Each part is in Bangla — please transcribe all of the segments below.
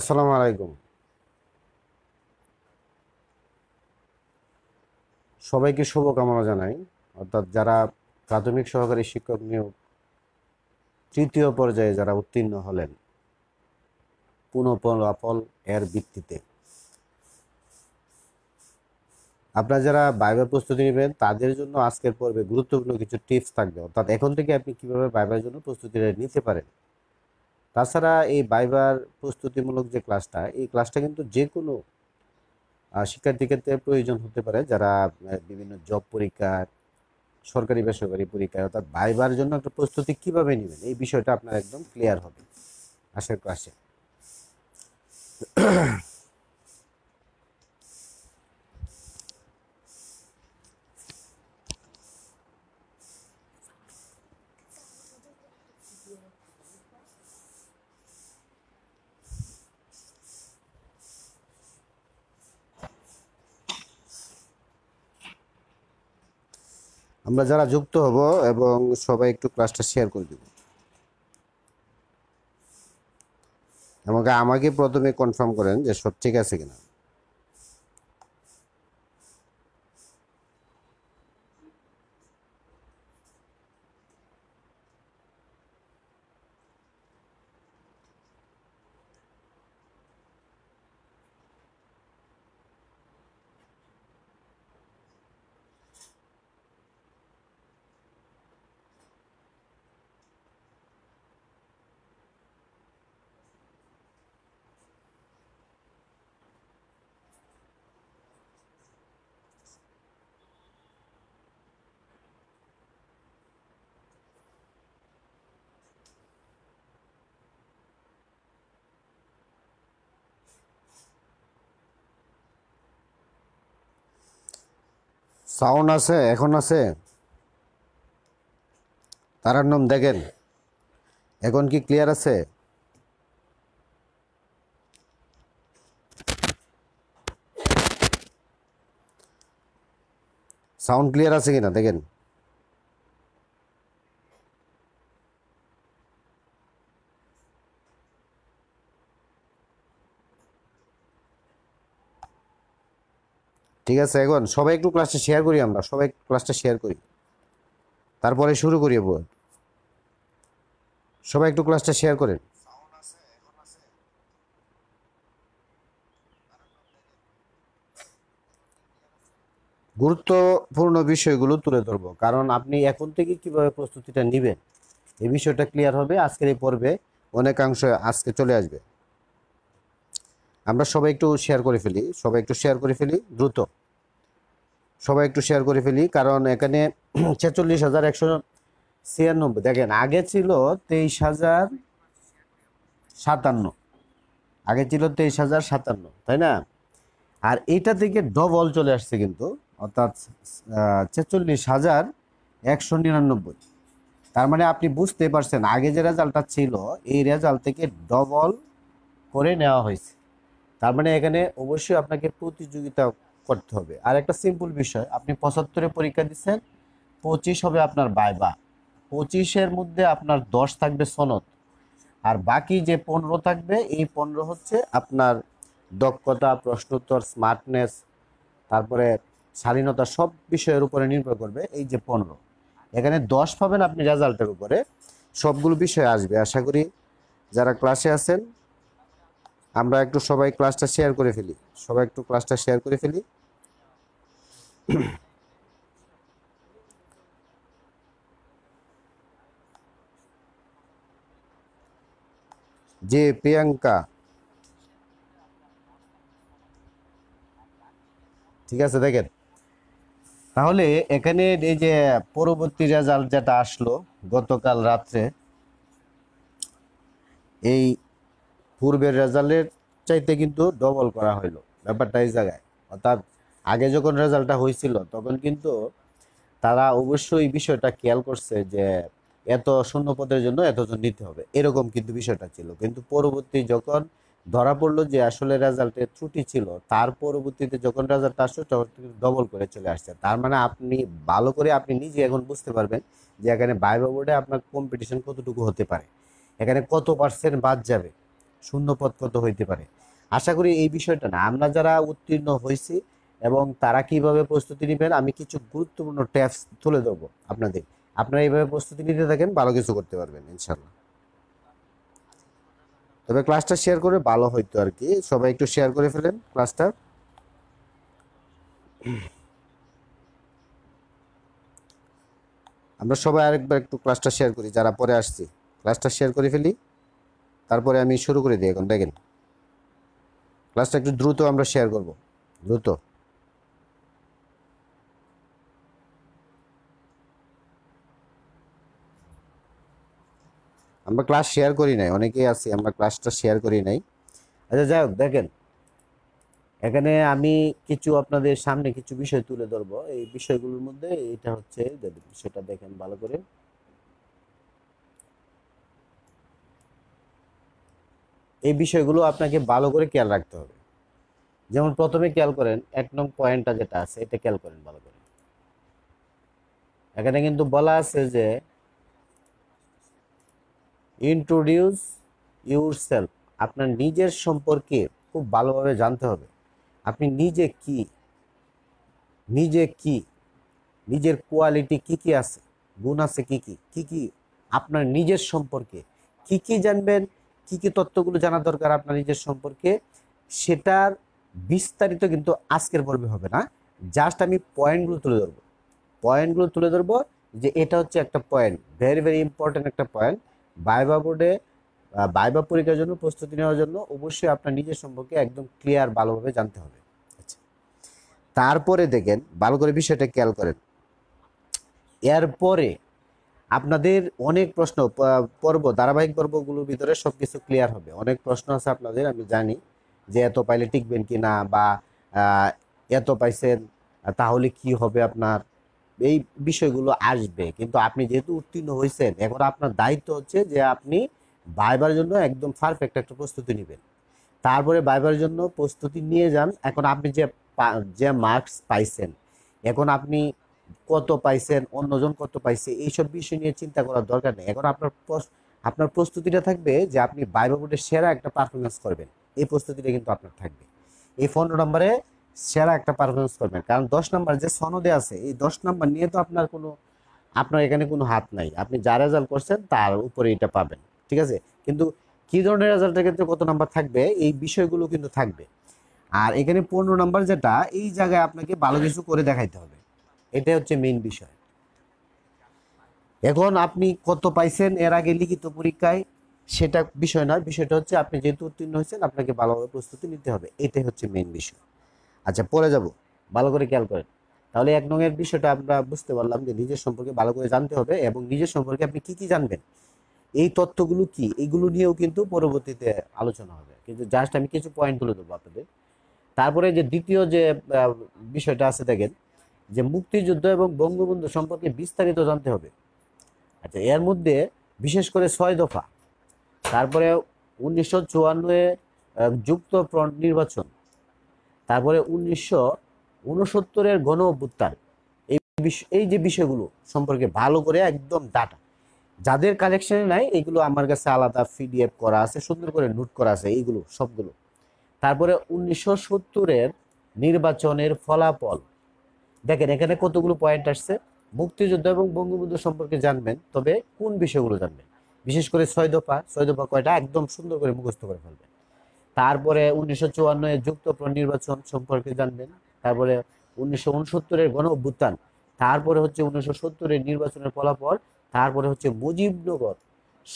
আসসালামু আলাইকুম সবাইকে শুভকামনা জানাই অর্থাৎ যারা প্রাথমিক সহকারী শিক্ষক নিয়োগ তৃতীয় পর্যায়ে যারা উত্তীর্ণ হলেন পুনঃফলাফল এর ভিত্তিতে আপনারা যারা বাইবার প্রস্তুতি নেবেন তাদের জন্য আজকের পর্বে গুরুত্বপূর্ণ কিছু টিপস থাকবে অর্থাৎ এখন থেকে আপনি কিভাবে বাইবার জন্য প্রস্তুতি নিতে পারেন তাছাড়া এই বাইবার প্রস্তুতিমূলক যে ক্লাসটা এই ক্লাসটা কিন্তু যে কোনো শিক্ষার্থী ক্ষেত্রে প্রয়োজন হতে পারে যারা বিভিন্ন জব পরীক্ষা সরকারি বেসরকারি পরীক্ষা অর্থাৎ বাইবার জন্য একটা প্রস্তুতি কীভাবে নেবেন এই বিষয়টা আপনার একদম ক্লিয়ার হবে আসার ক্লাসে আমরা যারা যুক্ত হব এবং সবাই একটু ক্লাসটা শেয়ার করে দেব আমাকে আমাকে প্রথমে কনফার্ম করেন যে সব ঠিক আছে কিনা সাউন্ড আছে এখন আছে তারান্নম দেখেন এখন কি ক্লিয়ার আছে সাউন্ড ক্লিয়ার আছে কিনা দেখেন ঠিক আছে এখন সবাই একটু ক্লাসটা শেয়ার করি আমরা সবাই ক্লাসটা শেয়ার করি তারপরে শুরু করি বল সবাই একটু ক্লাসটা শেয়ার করেন গুরুত্বপূর্ণ বিষয়গুলো তুলে ধরব কারণ আপনি এখন থেকে কিভাবে প্রস্তুতিটা নেবেন এই বিষয়টা ক্লিয়ার হবে আজকের এই পর্বে অনেকাংশ আজকে চলে আসবে আমরা সবাই একটু শেয়ার করে ফেলি সবাই একটু শেয়ার করে ফেলি দ্রুত সবাই একটু শেয়ার করে ফেলি কারণ এখানে ছেচল্লিশ হাজার একশো ছিয়ানব্বই দেখেন আগে ছিল তেইশ হাজার সাতান্ন আগে ছিল তেইশ হাজার সাতান্ন তাই না আর এটা থেকে ডবল চলে আসছে কিন্তু অর্থাৎ ছেচল্লিশ হাজার একশো নিরানব্বই তার মানে আপনি বুঝতে পারছেন আগে যে রেজাল্টটা ছিল এই রেজাল্ট থেকে ডবল করে নেওয়া হয়েছে তার মানে এখানে অবশ্যই আপনাকে প্রতিযোগিতা করতে হবে আর একটা সিম্পল বিষয় আপনি পঁচাত্তরে পরীক্ষা দিচ্ছেন পঁচিশ হবে আপনার বাইবা পঁচিশের মধ্যে আপনার দশ থাকবে সনদ আর বাকি যে পনেরো থাকবে এই পনেরো হচ্ছে আপনার দক্ষতা প্রশ্নোত্তর স্মার্টনেস তারপরে স্বাধীনতা সব বিষয়ের উপরে নির্ভর করবে এই যে পনেরো এখানে দশ পাবেন আপনি রেজাল্টের উপরে সবগুলো বিষয় আসবে আশা করি যারা ক্লাসে আছেন আমরা একটু সবাই ক্লাসটা শেয়ার করে ফেলি সবাই একটু ক্লাসটা শেয়ার করে ফেলি যে প্রিয়াঙ্কা ঠিক আছে দেখেন তাহলে এখানে এই যে পরবর্তী রেজাল্ট যেটা আসলো গতকাল রাত্রে এই পূর্বের রেজাল্টের চাইতে কিন্তু ডবল করা হলো ব্যাপারটা এই জায়গায় অর্থাৎ আগে যখন রেজাল্টটা হয়েছিল তখন কিন্তু তারা অবশ্যই বিষয়টা খেয়াল করছে যে এত শূন্য পদের জন্য এতজন নিতে হবে এরকম কিন্তু বিষয়টা ছিল কিন্তু পরবর্তী যখন ধরা পড়লো যে আসলে রেজাল্টে ত্রুটি ছিল তার পরবর্তীতে যখন রেজাল্ট আসছে তখন ডবল করে চলে আসছে তার মানে আপনি ভালো করে আপনি নিজে এখন বুঝতে পারবেন যে এখানে বাইবা বোর্ডে আপনার কম্পিটিশন কতটুকু হতে পারে এখানে কত পার্সেন্ট বাদ যাবে শূন্য পদ কত হইতে পারে আশা করি এই বিষয়টা না আমরা যারা উত্তীর্ণ হয়েছি এবং তারা কিভাবে প্রস্তুতি নেবেন আমি কিছু গুরুত্বপূর্ণ ট্যাপস তুলে দেবো আপনাদের আপনারা এইভাবে প্রস্তুতি নিতে থাকেন ভালো কিছু করতে পারবেন ইনশাল্লাহ তবে ক্লাসটা শেয়ার করে ভালো হইতো আর কি সবাই একটু শেয়ার করে ফেলেন ক্লাসটা আমরা সবাই আরেকবার একটু ক্লাসটা শেয়ার করি যারা পরে আসছি ক্লাসটা শেয়ার করে ফেলি তারপরে আমি শুরু করে দিই এখন দেখেন ক্লাসটা একটু দ্রুত আমরা শেয়ার করব দ্রুত আমরা ক্লাস শেয়ার করি নাই অনেকেই আছি আমরা ক্লাসটা শেয়ার করি নাই আচ্ছা যাই হোক দেখেন এখানে আমি কিছু আপনাদের সামনে কিছু বিষয় তুলে ধরবো এই বিষয়গুলোর মধ্যে এটা হচ্ছে বিষয়টা দেখেন ভালো করে এই বিষয়গুলো আপনাকে ভালো করে খেয়াল রাখতে হবে যেমন প্রথমে খেয়াল করেন এক নং পয়েন্টটা যেটা আছে এটা খেয়াল করেন ভালো করে এখানে কিন্তু বলা আছে যে ইন্ট্রোডিউস ইউর সেলফ আপনার নিজের সম্পর্কে খুব ভালোভাবে জানতে হবে আপনি নিজে কি নিজে কি নিজের কোয়ালিটি কি কি আছে গুণ আছে কি কি কি কি আপনার নিজের সম্পর্কে কি কি জানবেন কি কি তত্ত্বগুলো জানা দরকার আপনার নিজের সম্পর্কে সেটার বিস্তারিত কিন্তু আজকের পর্বে হবে না জাস্ট আমি পয়েন্টগুলো তুলে ধরবো পয়েন্টগুলো তুলে ধরবো যে এটা হচ্ছে একটা পয়েন্ট ভেরি ভেরি ইম্পর্ট্যান্ট একটা পয়েন্ট বাইবা বোর্ডে বাইবা পরীক্ষার জন্য প্রস্তুতি নেওয়ার জন্য অবশ্যই আপনার নিজের সম্পর্কে একদম ক্লিয়ার ভালোভাবে জানতে হবে আচ্ছা। তারপরে দেখেন ভালো করে বিষয়টা খেয়াল করেন এরপরে আপনাদের অনেক প্রশ্ন পর্ব ধারাবাহিক পর্বগুলোর ভিতরে সব কিছু ক্লিয়ার হবে অনেক প্রশ্ন আছে আপনাদের আমি জানি যে এত পাইলে টিকবেন কি না বা এত পাইছেন তাহলে কি হবে আপনার এই বিষয়গুলো আসবে কিন্তু আপনি যেহেতু উত্তীর্ণ হয়েছেন এখন আপনার দায়িত্ব হচ্ছে যে আপনি বাইবার জন্য একদম পারফেক্ট একটা প্রস্তুতি নেবেন তারপরে বাইবার জন্য প্রস্তুতি নিয়ে যান এখন আপনি যে যে মার্কস পাইছেন এখন আপনি কত পাইছেন অন্যজন কত পাইছে এইসব বিষয় নিয়ে চিন্তা করার দরকার নেই এখন আপনার আপনার প্রস্তুতিটা থাকবে যে আপনি বাইবা বোর্ডে সেরা একটা পারফরমেন্স করবেন এই প্রস্তুতিটা কিন্তু আপনার থাকবে এই পনেরো নম্বরে সেরা একটা পারফরমেন্স করবেন কারণ দশ নম্বর যে সনদে আছে এই দশ নম্বর নিয়ে তো আপনার কোনো আপনার এখানে কোনো হাত নাই আপনি যা রেজাল্ট করছেন তার উপরে এটা পাবেন ঠিক আছে কিন্তু কী ধরনের রেজাল্টের ক্ষেত্রে কত নাম্বার থাকবে এই বিষয়গুলো কিন্তু থাকবে আর এখানে পনেরো নাম্বার যেটা এই জায়গায় আপনাকে ভালো কিছু করে দেখাইতে হবে এটা হচ্ছে মেইন বিষয় এখন আপনি কত পাইছেন এর আগে লিখিত পরীক্ষায় সেটা বিষয় নয় বিষয়টা হচ্ছে আপনি যেহেতু উত্তীর্ণ হয়েছেন আপনাকে ভালোভাবে প্রস্তুতি নিতে হবে এটাই হচ্ছে মেইন বিষয় আচ্ছা পরে যাব ভালো করে খেয়াল করেন তাহলে এক নঙের বিষয়টা আমরা বুঝতে পারলাম যে নিজের সম্পর্কে ভালো করে জানতে হবে এবং নিজের সম্পর্কে আপনি কি কি জানবেন এই তথ্যগুলো কি এগুলো নিয়েও কিন্তু পরবর্তীতে আলোচনা হবে কিন্তু জাস্ট আমি কিছু পয়েন্ট তুলে দেবো আপনাদের তারপরে যে দ্বিতীয় যে বিষয়টা আছে দেখেন যে মুক্তিযুদ্ধ এবং বঙ্গবন্ধু সম্পর্কে বিস্তারিত জানতে হবে আচ্ছা এর মধ্যে বিশেষ করে ছয় দফা তারপরে উনিশশো চুয়ান্নয়ে যুক্ত ফ্রন্ট নির্বাচন তারপরে উনিশশো উনসত্তরের গণ অভ্যুত্থান এই এই যে বিষয়গুলো সম্পর্কে ভালো করে একদম ডাটা যাদের কালেকশনে নাই এগুলো আমার কাছে আলাদা পিডিএফ করা আছে সুন্দর করে নোট করা আছে এইগুলো সবগুলো তারপরে উনিশশো সত্তরের নির্বাচনের ফলাফল দেখেন এখানে কতগুলো পয়েন্ট আসছে মুক্তিযুদ্ধ এবং বঙ্গবন্ধু সম্পর্কে জানবেন তবে কোন বিষয়গুলো জানবেন বিশেষ করে ছয় দফা ছয় দফা কয়টা একদম সুন্দর করে মুখস্থ করে ফেলবেন তারপরে উনিশশো চুয়ান্নয় যুক্ত নির্বাচন সম্পর্কে জানবেন তারপরে উনিশশো উনসত্তরের গণ অভ্যুত্থান তারপরে হচ্ছে উনিশশো সত্তরের নির্বাচনের ফলাফল তারপরে হচ্ছে মুজিবনগর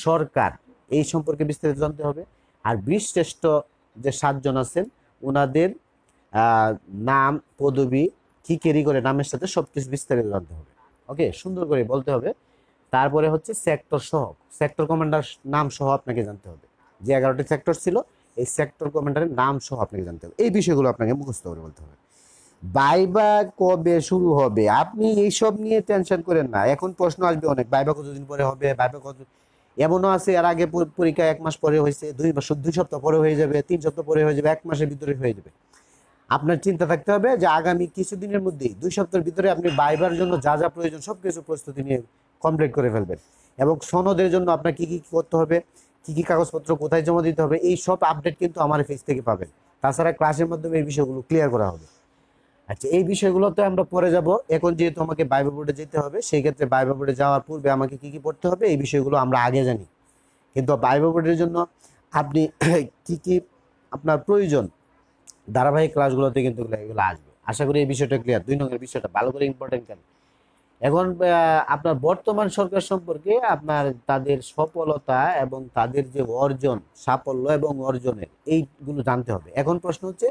সরকার এই সম্পর্কে বিস্তারিত জানতে হবে আর বীরশ্রেষ্ঠ যে সাতজন আছেন ওনাদের নাম পদবী কি ক্যারি করে নামের সাথে সবকিছু বিস্তারিত জানতে হবে ওকে সুন্দর করে বলতে হবে তারপরে হচ্ছে সেক্টর সহ সেক্টর কমান্ডার নাম সহ আপনাকে জানতে হবে যে এগারোটি সেক্টর ছিল এই সেক্টর কমান্ডারের নাম সহ আপনাকে জানতে হবে এই বিষয়গুলো আপনাকে মুখস্থ করে বলতে হবে বাইবা কবে শুরু হবে আপনি এইসব নিয়ে টেনশন করেন না এখন প্রশ্ন আসবে অনেক বাইবা কতদিন পরে হবে বাইবা কত এমনও আছে এর আগে পরীক্ষা এক মাস পরে হয়েছে দুই মাস দুই সপ্তাহ পরে হয়ে যাবে তিন সপ্তাহ পরে হয়ে যাবে এক মাসের ভিতরে হয়ে যাবে আপনার চিন্তা থাকতে হবে যে আগামী কিছুদিনের মধ্যে দুই সপ্তাহের ভিতরে আপনি বাইবার জন্য যা যা প্রয়োজন সব কিছু প্রস্তুতি নিয়ে কমপ্লিট করে ফেলবেন এবং সনদের জন্য আপনার কি কী করতে হবে কী কী কাগজপত্র কোথায় জমা দিতে হবে এই সব আপডেট কিন্তু আমার ফেস থেকে পাবেন তাছাড়া ক্লাসের মাধ্যমে এই বিষয়গুলো ক্লিয়ার করা হবে আচ্ছা এই বিষয়গুলোতে আমরা পরে যাব এখন যেহেতু আমাকে বাইবা বোর্ডে যেতে হবে সেই ক্ষেত্রে বাইবা বোর্ডে যাওয়ার পূর্বে আমাকে কি কি পড়তে হবে এই বিষয়গুলো আমরা আগে জানি কিন্তু বাইবা বোর্ডের জন্য আপনি কি কি আপনার প্রয়োজন ধারাবাহিক ক্লাসগুলোতে কিন্তু এগুলো আসবে আশা করি এই বিষয়টা ক্লিয়ার দুই নম্বরের বিষয়টা ভালো করে ইম্পর্টেন্ট কেন এখন আপনার বর্তমান সরকার সম্পর্কে আপনার তাদের সফলতা এবং তাদের যে অর্জন সাফল্য এবং অর্জনের এইগুলো জানতে হবে এখন প্রশ্ন হচ্ছে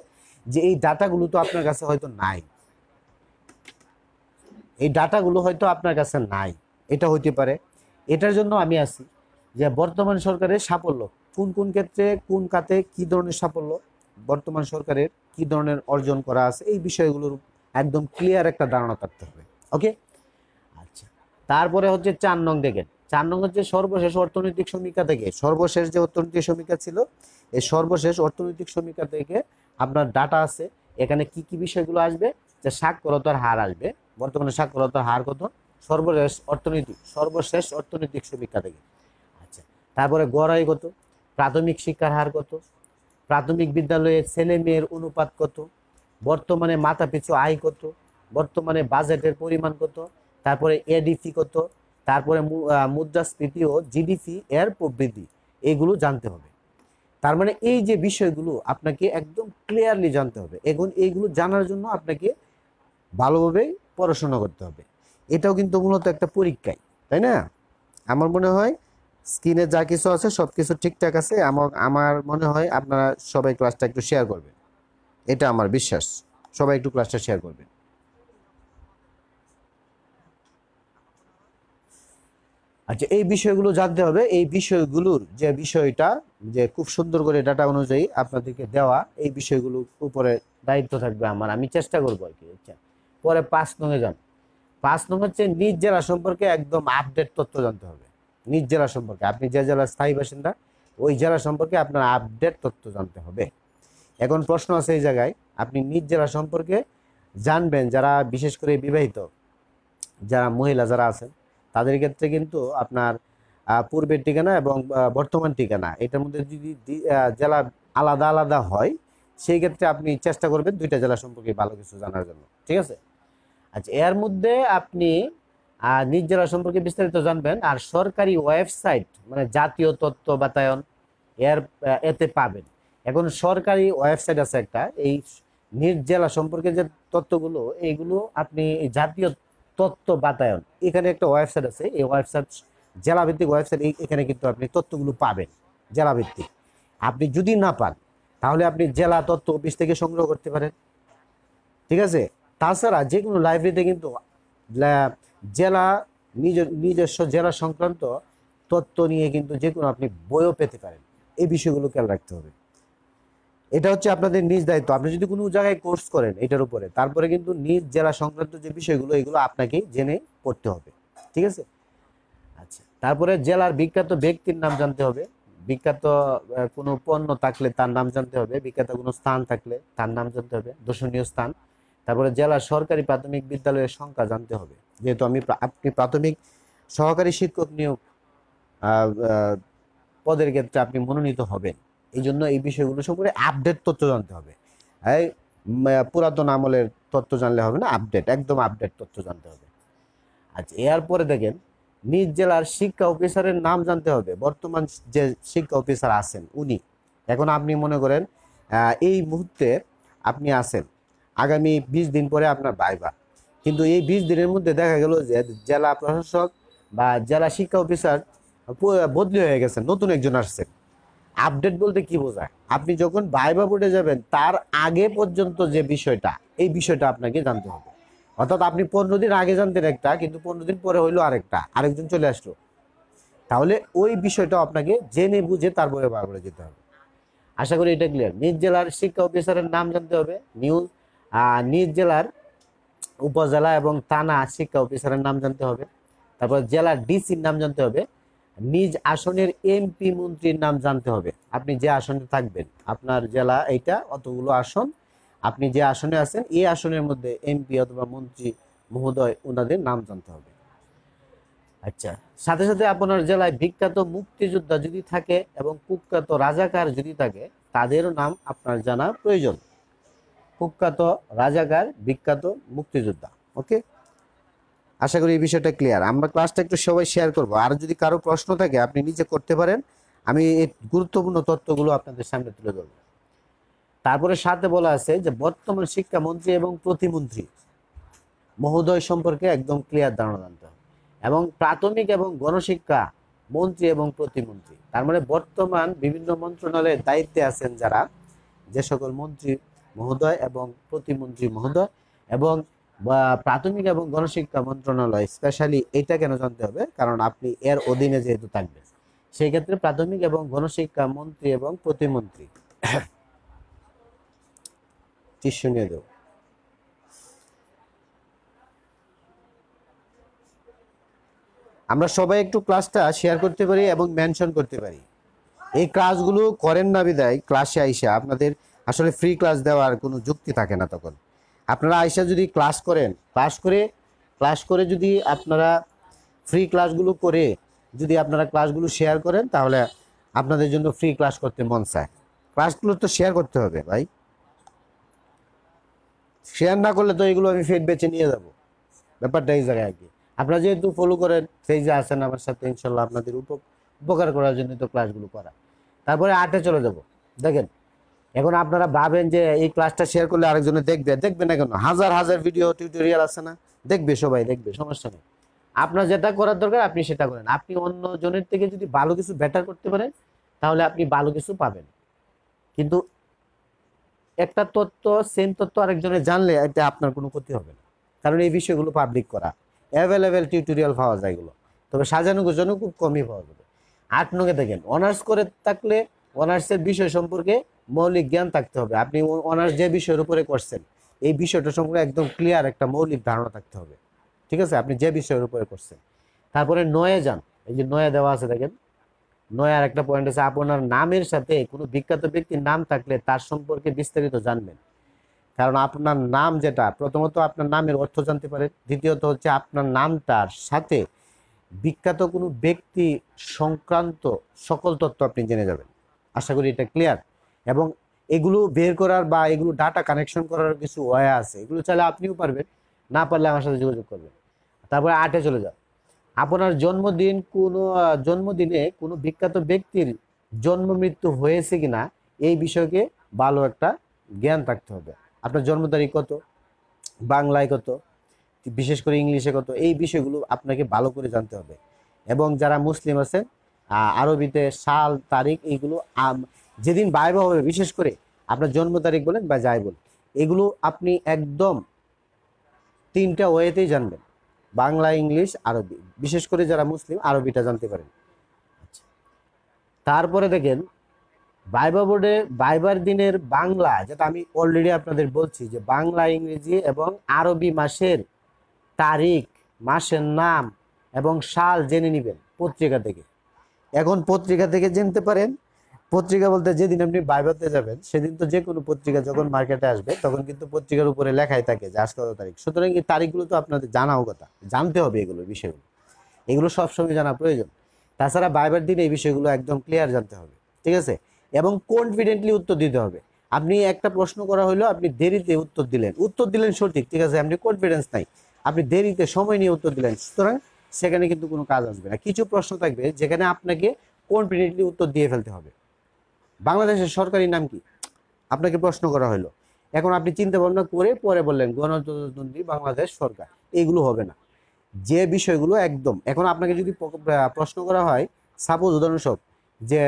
যে এই ডাটাগুলো তো আপনার কাছে হয়তো নাই এই ডাটাগুলো হয়তো আপনার কাছে নাই এটা হইতে পারে এটার জন্য আমি আছি যে বর্তমান সরকারের সাফল্য কোন কোন ক্ষেত্রে কোন কাতে কি ধরনের সাফল্য বর্তমান সরকারের কি ধরনের অর্জন করা আছে এই বিষয়গুলোর একদম ক্লিয়ার একটা ধারণা থাকতে হবে ওকে আচ্ছা তারপরে হচ্ছে চার নং দেখেন চার নং হচ্ছে সর্বশেষ অর্থনৈতিক সমীক্ষা থেকে সর্বশেষ যে অর্থনৈতিক সমীক্ষা ছিল এই সর্বশেষ অর্থনৈতিক সমীক্ষা থেকে আপনার ডাটা আছে এখানে কি কি বিষয়গুলো আসবে যে সাক্ষরতার হার আসবে বর্তমানে সাক্ষরতার হার কত সর্বশেষ অর্থনৈতিক সর্বশেষ অর্থনৈতিক সমীক্ষা থেকে আচ্ছা তারপরে গড় আয় কত প্রাথমিক শিক্ষার হার কত প্রাথমিক বিদ্যালয়ে ছেলে মেয়ের অনুপাত কত বর্তমানে মাথা পিছু আয় কত বর্তমানে বাজেটের পরিমাণ কত তারপরে এডিপি কত তারপরে মুদ্রাস্ফীতি ও জিডিপি এর প্রবৃদ্ধি এগুলো জানতে হবে তার মানে এই যে বিষয়গুলো আপনাকে একদম ক্লিয়ারলি জানতে হবে এখন এইগুলো জানার জন্য আপনাকে ভালোভাবে পড়াশোনা করতে হবে এটাও কিন্তু মূলত একটা পরীক্ষায় তাই না আমার মনে হয় স্ক্রিনে যা কিছু আছে সব কিছু ঠিকঠাক আছে আমার আমার মনে হয় আপনারা সবাই ক্লাসটা একটু শেয়ার করবেন এটা আমার বিশ্বাস সবাই একটু ক্লাসটা শেয়ার করবেন আচ্ছা এই বিষয়গুলো জানতে হবে এই বিষয়গুলোর যে বিষয়টা যে খুব সুন্দর করে ডাটা অনুযায়ী আপনাদেরকে দেওয়া এই বিষয়গুলো উপরে দায়িত্ব থাকবে আমার আমি চেষ্টা করবো আর কি আচ্ছা পরে পাঁচ নঙে যান পাঁচ নং হচ্ছে নিজ জেলা সম্পর্কে একদম আপডেট তথ্য জানতে হবে নিজ জেলা সম্পর্কে আপনি যে জেলার স্থায়ী বাসিন্দা ওই জেলা সম্পর্কে আপনার আপডেট তথ্য জানতে হবে এখন প্রশ্ন আছে এই জায়গায় আপনি নিজ জেলা সম্পর্কে জানবেন যারা বিশেষ করে বিবাহিত যারা মহিলা যারা আছেন তাদের ক্ষেত্রে কিন্তু আপনার পূর্বের ঠিকানা এবং বর্তমান ঠিকানা এটার মধ্যে যদি জেলা আলাদা আলাদা হয় সেই ক্ষেত্রে আপনি চেষ্টা করবেন দুইটা জেলা সম্পর্কে ভালো কিছু জানার জন্য ঠিক আছে আচ্ছা এর মধ্যে আপনি আর নিজ জেলা সম্পর্কে বিস্তারিত জানবেন আর সরকারি ওয়েবসাইট মানে জাতীয় তত্ত্ব বাতায়ন এর এতে পাবেন এখন সরকারি ওয়েবসাইট আছে একটা এই নিজ জেলা সম্পর্কে যে তত্ত্বগুলো এইগুলো আপনি জাতীয় তত্ত্ব বাতায়ন এখানে একটা ওয়েবসাইট আছে এই ওয়েবসাইট জেলাভিত্তিক ওয়েবসাইট এখানে কিন্তু আপনি তথ্যগুলো পাবেন জেলাভিত্তিক আপনি যদি না পান তাহলে আপনি জেলা তথ্য অফিস থেকে সংগ্রহ করতে পারেন ঠিক আছে তাছাড়া যে কোনো লাইব্রেরিতে কিন্তু জেলা নিজ নিজস্ব জেলা সংক্রান্ত তত্ত্ব নিয়ে কিন্তু যে কোনো আপনি বইও পেতে পারেন এই বিষয়গুলো খেয়াল রাখতে হবে এটা হচ্ছে আপনাদের নিজ দায়িত্ব আপনি যদি কোনো জায়গায় কোর্স করেন এটার উপরে তারপরে কিন্তু নিজ জেলা সংক্রান্ত যে বিষয়গুলো এগুলো আপনাকে জেনে পড়তে হবে ঠিক আছে আচ্ছা তারপরে জেলার বিখ্যাত ব্যক্তির নাম জানতে হবে বিখ্যাত কোনো পণ্য থাকলে তার নাম জানতে হবে বিখ্যাত কোনো স্থান থাকলে তার নাম জানতে হবে দর্শনীয় স্থান তারপরে জেলার সরকারি প্রাথমিক বিদ্যালয়ের সংখ্যা জানতে হবে যেহেতু আমি আপনি প্রাথমিক সহকারী শিক্ষক নিয়োগ পদের ক্ষেত্রে আপনি মনোনীত হবেন এই জন্য এই বিষয়গুলো সম্পর্কে আপডেট তথ্য জানতে হবে এই পুরাতন আমলের তথ্য জানলে হবে না আপডেট একদম আপডেট তথ্য জানতে হবে আচ্ছা এরপরে দেখেন নিজ জেলার শিক্ষা অফিসারের নাম জানতে হবে বর্তমান যে শিক্ষা অফিসার আছেন উনি এখন আপনি মনে করেন এই মুহূর্তে আপনি আছেন আগামী বিশ দিন পরে আপনার বাইবা কিন্তু এই বিশ দিনের মধ্যে দেখা গেল যে জেলা প্রশাসক বা জেলা শিক্ষা অফিসার বদলি হয়ে গেছে নতুন একজন আসছে আপডেট বলতে কি বোঝায় আপনি যখন ভাইবা বোর্ডে যাবেন তার আগে পর্যন্ত যে বিষয়টা এই বিষয়টা আপনাকে জানতে হবে অর্থাৎ আপনি পনেরো দিন আগে জানতেন একটা কিন্তু পনেরো দিন পরে হইলো আরেকটা আরেকজন চলে আসলো তাহলে ওই বিষয়টা আপনাকে জেনে বুঝে তারপরে বার করে যেতে হবে আশা করি এটা ক্লিয়ার নিজ জেলার শিক্ষা অফিসারের নাম জানতে হবে আর নিজ জেলার উপজেলা এবং থানা শিক্ষা অফিসারের নাম জানতে হবে তারপর জেলা ডিসির নাম জানতে হবে নিজ আসনের এমপি মন্ত্রীর নাম জানতে হবে আপনি যে আসনে থাকবেন আপনার জেলা এইটা অতগুলো আসন আপনি যে আসনে আছেন এই আসনের মধ্যে এমপি অথবা মন্ত্রী মহোদয় ওনাদের নাম জানতে হবে আচ্ছা সাথে সাথে আপনার জেলায় বিখ্যাত মুক্তিযোদ্ধা যদি থাকে এবং কুখ্যাত রাজাকার যদি থাকে তাদেরও নাম আপনার জানা প্রয়োজন কুখ্যাত রাজাকার বিখ্যাত মুক্তিযোদ্ধা ওকে আশা করি এই বিষয়টা ক্লিয়ার আমরা ক্লাসটা একটু সবাই শেয়ার করব আর যদি কারো প্রশ্ন থাকে আপনি নিজে করতে পারেন আমি এই গুরুত্বপূর্ণ তত্ত্বগুলো আপনাদের সামনে তুলে ধরব তারপরে সাথে বলা আছে যে বর্তমান শিক্ষামন্ত্রী এবং প্রতিমন্ত্রী মহোদয় সম্পর্কে একদম ক্লিয়ার ধারণা জানতে হবে এবং প্রাথমিক এবং গণশিক্ষা মন্ত্রী এবং প্রতিমন্ত্রী তার মানে বর্তমান বিভিন্ন মন্ত্রণালয়ের দায়িত্বে আছেন যারা যে সকল মন্ত্রী মহোদয় এবং প্রতিমন্ত্রী মহোদয় এবং প্রাথমিক এবং গণশিক্ষা মন্ত্রণালয় স্পেশালি এটা কেন জানতে হবে কারণ আপনি এর অধীনে যেহেতু থাকবেন সেই ক্ষেত্রে প্রাথমিক এবং গণশিক্ষা মন্ত্রী এবং প্রতিমন্ত্রী আমরা সবাই একটু ক্লাসটা শেয়ার করতে পারি এবং মেনশন করতে পারি এই ক্লাসগুলো করেন না বিদায় ক্লাসে আইসা আপনাদের আসলে ফ্রি ক্লাস দেওয়ার কোনো যুক্তি থাকে না তখন আপনারা আইসা যদি ক্লাস করেন ক্লাস করে ক্লাস করে যদি আপনারা ফ্রি ক্লাসগুলো করে যদি আপনারা ক্লাসগুলো শেয়ার করেন তাহলে আপনাদের জন্য ফ্রি ক্লাস করতে মন চায় ক্লাসগুলো তো শেয়ার করতে হবে ভাই শেয়ার না করলে তো এগুলো আমি ফেড বেছে নিয়ে যাব ব্যাপারটা এই জায়গায় আর কি আপনারা যেহেতু ফলো করেন সেই যে আছেন আমার সাথে ইনশাল্লাহ আপনাদের উপকার করার জন্য তো ক্লাসগুলো করা তারপরে আটে চলে যাব দেখেন এখন আপনারা ভাবেন যে এই ক্লাসটা শেয়ার করলে আরেকজনে দেখবে দেখবে না কেন হাজার হাজার ভিডিও টিউটোরিয়াল আছে না দেখবে সবাই দেখবে সমস্যা নেই আপনার যেটা করার দরকার আপনি সেটা করেন আপনি অন্য জনের থেকে যদি ভালো কিছু বেটার করতে পারেন তাহলে আপনি ভালো কিছু পাবেন কিন্তু একটা তত্ত্ব সেম তত্ত্ব আরেকজনে জানলে এটা আপনার কোনো ক্ষতি হবে না কারণ এই বিষয়গুলো পাবলিক করা অ্যাভেলেবেল টিউটোরিয়াল পাওয়া যায় এগুলো তবে সাজানো গুজানো খুব কমই পাওয়া যাবে আট নগে দেখেন অনার্স করে থাকলে অনার্সের বিষয় সম্পর্কে মৌলিক জ্ঞান থাকতে হবে আপনি অনার্স যে বিষয়ের উপরে করছেন এই বিষয়টা সম্পর্কে একদম ক্লিয়ার একটা মৌলিক ধারণা থাকতে হবে ঠিক আছে আপনি যে বিষয়ের উপরে করছেন তারপরে নয়ে যান এই যে নয়া দেওয়া আছে দেখেন নয়ার একটা পয়েন্ট আছে আপনার নামের সাথে কোনো বিখ্যাত ব্যক্তির নাম থাকলে তার সম্পর্কে বিস্তারিত জানবেন কারণ আপনার নাম যেটা প্রথমত আপনার নামের অর্থ জানতে পারে দ্বিতীয়ত হচ্ছে আপনার নামটার সাথে বিখ্যাত কোনো ব্যক্তি সংক্রান্ত সকল তথ্য আপনি জেনে যাবেন আশা করি এটা ক্লিয়ার এবং এগুলো বের করার বা এগুলো ডাটা কানেকশন করার কিছু ওয়ে আছে এগুলো চাইলে আপনিও পারবেন না পারলে আমার সাথে যোগাযোগ করবেন তারপরে আটে চলে যাও আপনার জন্মদিন কোনো জন্মদিনে কোনো বিখ্যাত ব্যক্তির জন্ম মৃত্যু হয়েছে কিনা এই বিষয়কে ভালো একটা জ্ঞান থাকতে হবে আপনার জন্ম তারিখ কত বাংলায় কত বিশেষ করে ইংলিশে কত এই বিষয়গুলো আপনাকে ভালো করে জানতে হবে এবং যারা মুসলিম আছেন আরবিতে সাল তারিখ এইগুলো যেদিন ভয়াবহ হবে বিশেষ করে আপনার জন্ম তারিখ বলেন বা যাই বলেন এগুলো আপনি একদম তিনটা ওয়েতেই জানবেন বাংলা ইংলিশ আরবি বিশেষ করে যারা মুসলিম আরবিটা জানতে পারেন আচ্ছা। তারপরে দেখেন বাইবা বোর্ডে বাইবার দিনের বাংলা যেটা আমি অলরেডি আপনাদের বলছি যে বাংলা ইংরেজি এবং আরবি মাসের তারিখ মাসের নাম এবং সাল জেনে নেবেন পত্রিকা থেকে এখন পত্রিকা থেকে জানতে পারেন পত্রিকা বলতে যেদিন আপনি বাইবাতে যাবেন সেদিন তো যে কোনো পত্রিকা যখন মার্কেটে আসবে তখন কিন্তু পত্রিকার উপরে লেখাই থাকে যে আজ কত তারিখ সুতরাং এই তারিখগুলো তো আপনাদের জানাও কথা জানতে হবে এগুলো বিষয়গুলো এগুলো সবসময় জানা প্রয়োজন তাছাড়া বাইবার দিন এই বিষয়গুলো একদম ক্লিয়ার জানতে হবে ঠিক আছে এবং কনফিডেন্টলি উত্তর দিতে হবে আপনি একটা প্রশ্ন করা হলো আপনি দেরিতে উত্তর দিলেন উত্তর দিলেন সঠিক ঠিক আছে আপনি কনফিডেন্স নাই আপনি দেরিতে সময় নিয়ে উত্তর দিলেন সুতরাং সেখানে কিন্তু কোনো কাজ আসবে না কিছু প্রশ্ন থাকবে যেখানে আপনাকে কনফিডেন্টলি উত্তর দিয়ে ফেলতে হবে বাংলাদেশের সরকারি নাম কি আপনাকে প্রশ্ন করা হলো এখন আপনি চিন্তা ভাবনা করে পরে বললেন গণতন্ত্রী বাংলাদেশ সরকার এইগুলো হবে না যে বিষয়গুলো একদম এখন আপনাকে যদি প্রশ্ন করা হয় সাপোজ উদাহরণস্বরূপ যে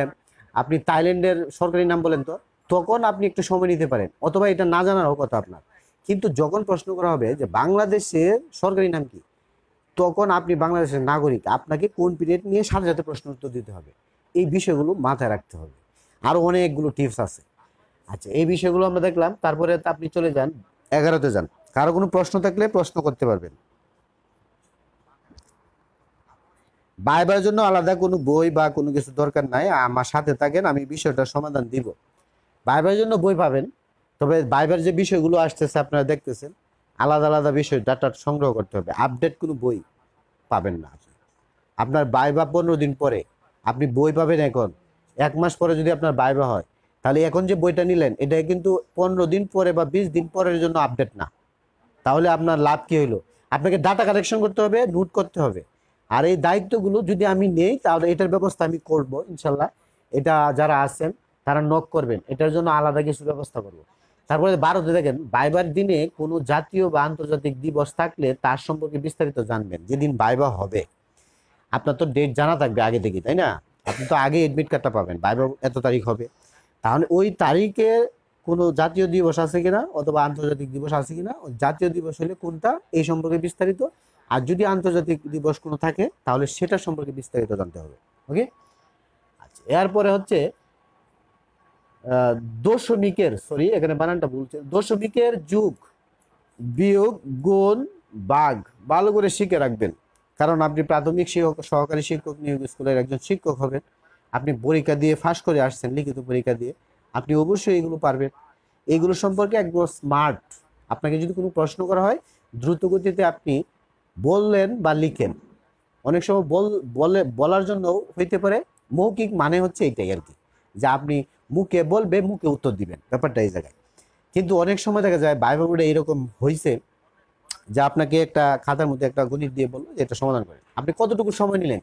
আপনি থাইল্যান্ডের সরকারি নাম বলেন তো তখন আপনি একটু সময় নিতে পারেন অথবা এটা না জানারও কথা আপনার কিন্তু যখন প্রশ্ন করা হবে যে বাংলাদেশের সরকারি নাম কি তখন আপনি বাংলাদেশের নাগরিক আপনাকে কোন পিরিয়ড নিয়ে সাথে সাথে প্রশ্ন উত্তর দিতে হবে এই বিষয়গুলো মাথায় রাখতে হবে আরো অনেকগুলো টিপস আছে আচ্ছা এই বিষয়গুলো আমরা দেখলাম তারপরে আপনি চলে যান এগারোতে যান কারো কোনো প্রশ্ন থাকলে প্রশ্ন করতে পারবেন বাইবার জন্য আলাদা কোনো বই বা কোনো কিছু দরকার নাই আমার সাথে থাকেন আমি বিষয়টা সমাধান দিব বাইবার জন্য বই পাবেন তবে বাইবার যে বিষয়গুলো আসতেছে আপনারা দেখতেছেন আলাদা আলাদা বিষয় ডাটা সংগ্রহ করতে হবে আপডেট কোনো বই পাবেন না আপনার বাইবা পনেরো দিন পরে আপনি বই পাবেন এখন এক মাস পরে যদি আপনার বাইবা হয় তাহলে এখন যে বইটা নিলেন এটা কিন্তু পনেরো দিন পরে বা বিশ দিন পরের জন্য আপডেট না তাহলে আপনার লাভ কি হলো আপনাকে ডাটা কালেকশন করতে হবে নোট করতে হবে আর এই দায়িত্বগুলো যদি আমি নেই তাহলে এটার ব্যবস্থা আমি করব ইনশাল্লাহ এটা যারা আছেন তারা নক করবেন এটার জন্য আলাদা কিছু ব্যবস্থা করব। তারপরে ভারতে দেখেন বাইবার দিনে কোনো জাতীয় বা আন্তর্জাতিক দিবস থাকলে তার সম্পর্কে বিস্তারিত জানবেন যেদিন বাইবা হবে আপনার তো ডেট জানা থাকবে আগে থেকে তাই না আপনি তো আগে এডমিট কার্ডটা পাবেন ভাইবা এত তারিখ হবে তাহলে ওই তারিখে কোনো জাতীয় দিবস আছে কিনা অথবা আন্তর্জাতিক দিবস আছে কিনা জাতীয় দিবস হলে কোনটা এই সম্পর্কে বিস্তারিত আর যদি আন্তর্জাতিক দিবস কোনো থাকে তাহলে সেটা সম্পর্কে বিস্তারিত জানতে হবে ওকে আচ্ছা এরপরে হচ্ছে দশমিকের সরি এখানে বানানটা বলছে দশমিকের যুগ বিয়োগ গুণ বাঘ ভালো করে শিখে রাখবেন কারণ আপনি প্রাথমিক শিক্ষক সহকারী শিক্ষক নিয়োগ স্কুলের একজন শিক্ষক হবেন আপনি পরীক্ষা দিয়ে ফাঁস করে আসছেন লিখিত পরীক্ষা দিয়ে আপনি অবশ্যই এগুলো পারবেন এগুলো সম্পর্কে একদম স্মার্ট আপনাকে যদি কোনো প্রশ্ন করা হয় দ্রুত গতিতে আপনি বললেন বা লিখেন অনেক সময় বল বলে বলার জন্য হইতে পারে মৌখিক মানে হচ্ছে এইটাই আর কি যা আপনি মুখে বলবে মুখে উত্তর দিবেন ব্যাপারটা এই জায়গায় কিন্তু অনেক সময় দেখা যায় বাইবেল এইরকম হয়েছে যা আপনাকে একটা খাতার মধ্যে একটা গণিত দিয়ে বললো যে এটা সমাধান করেন আপনি কতটুকু সময় নিলেন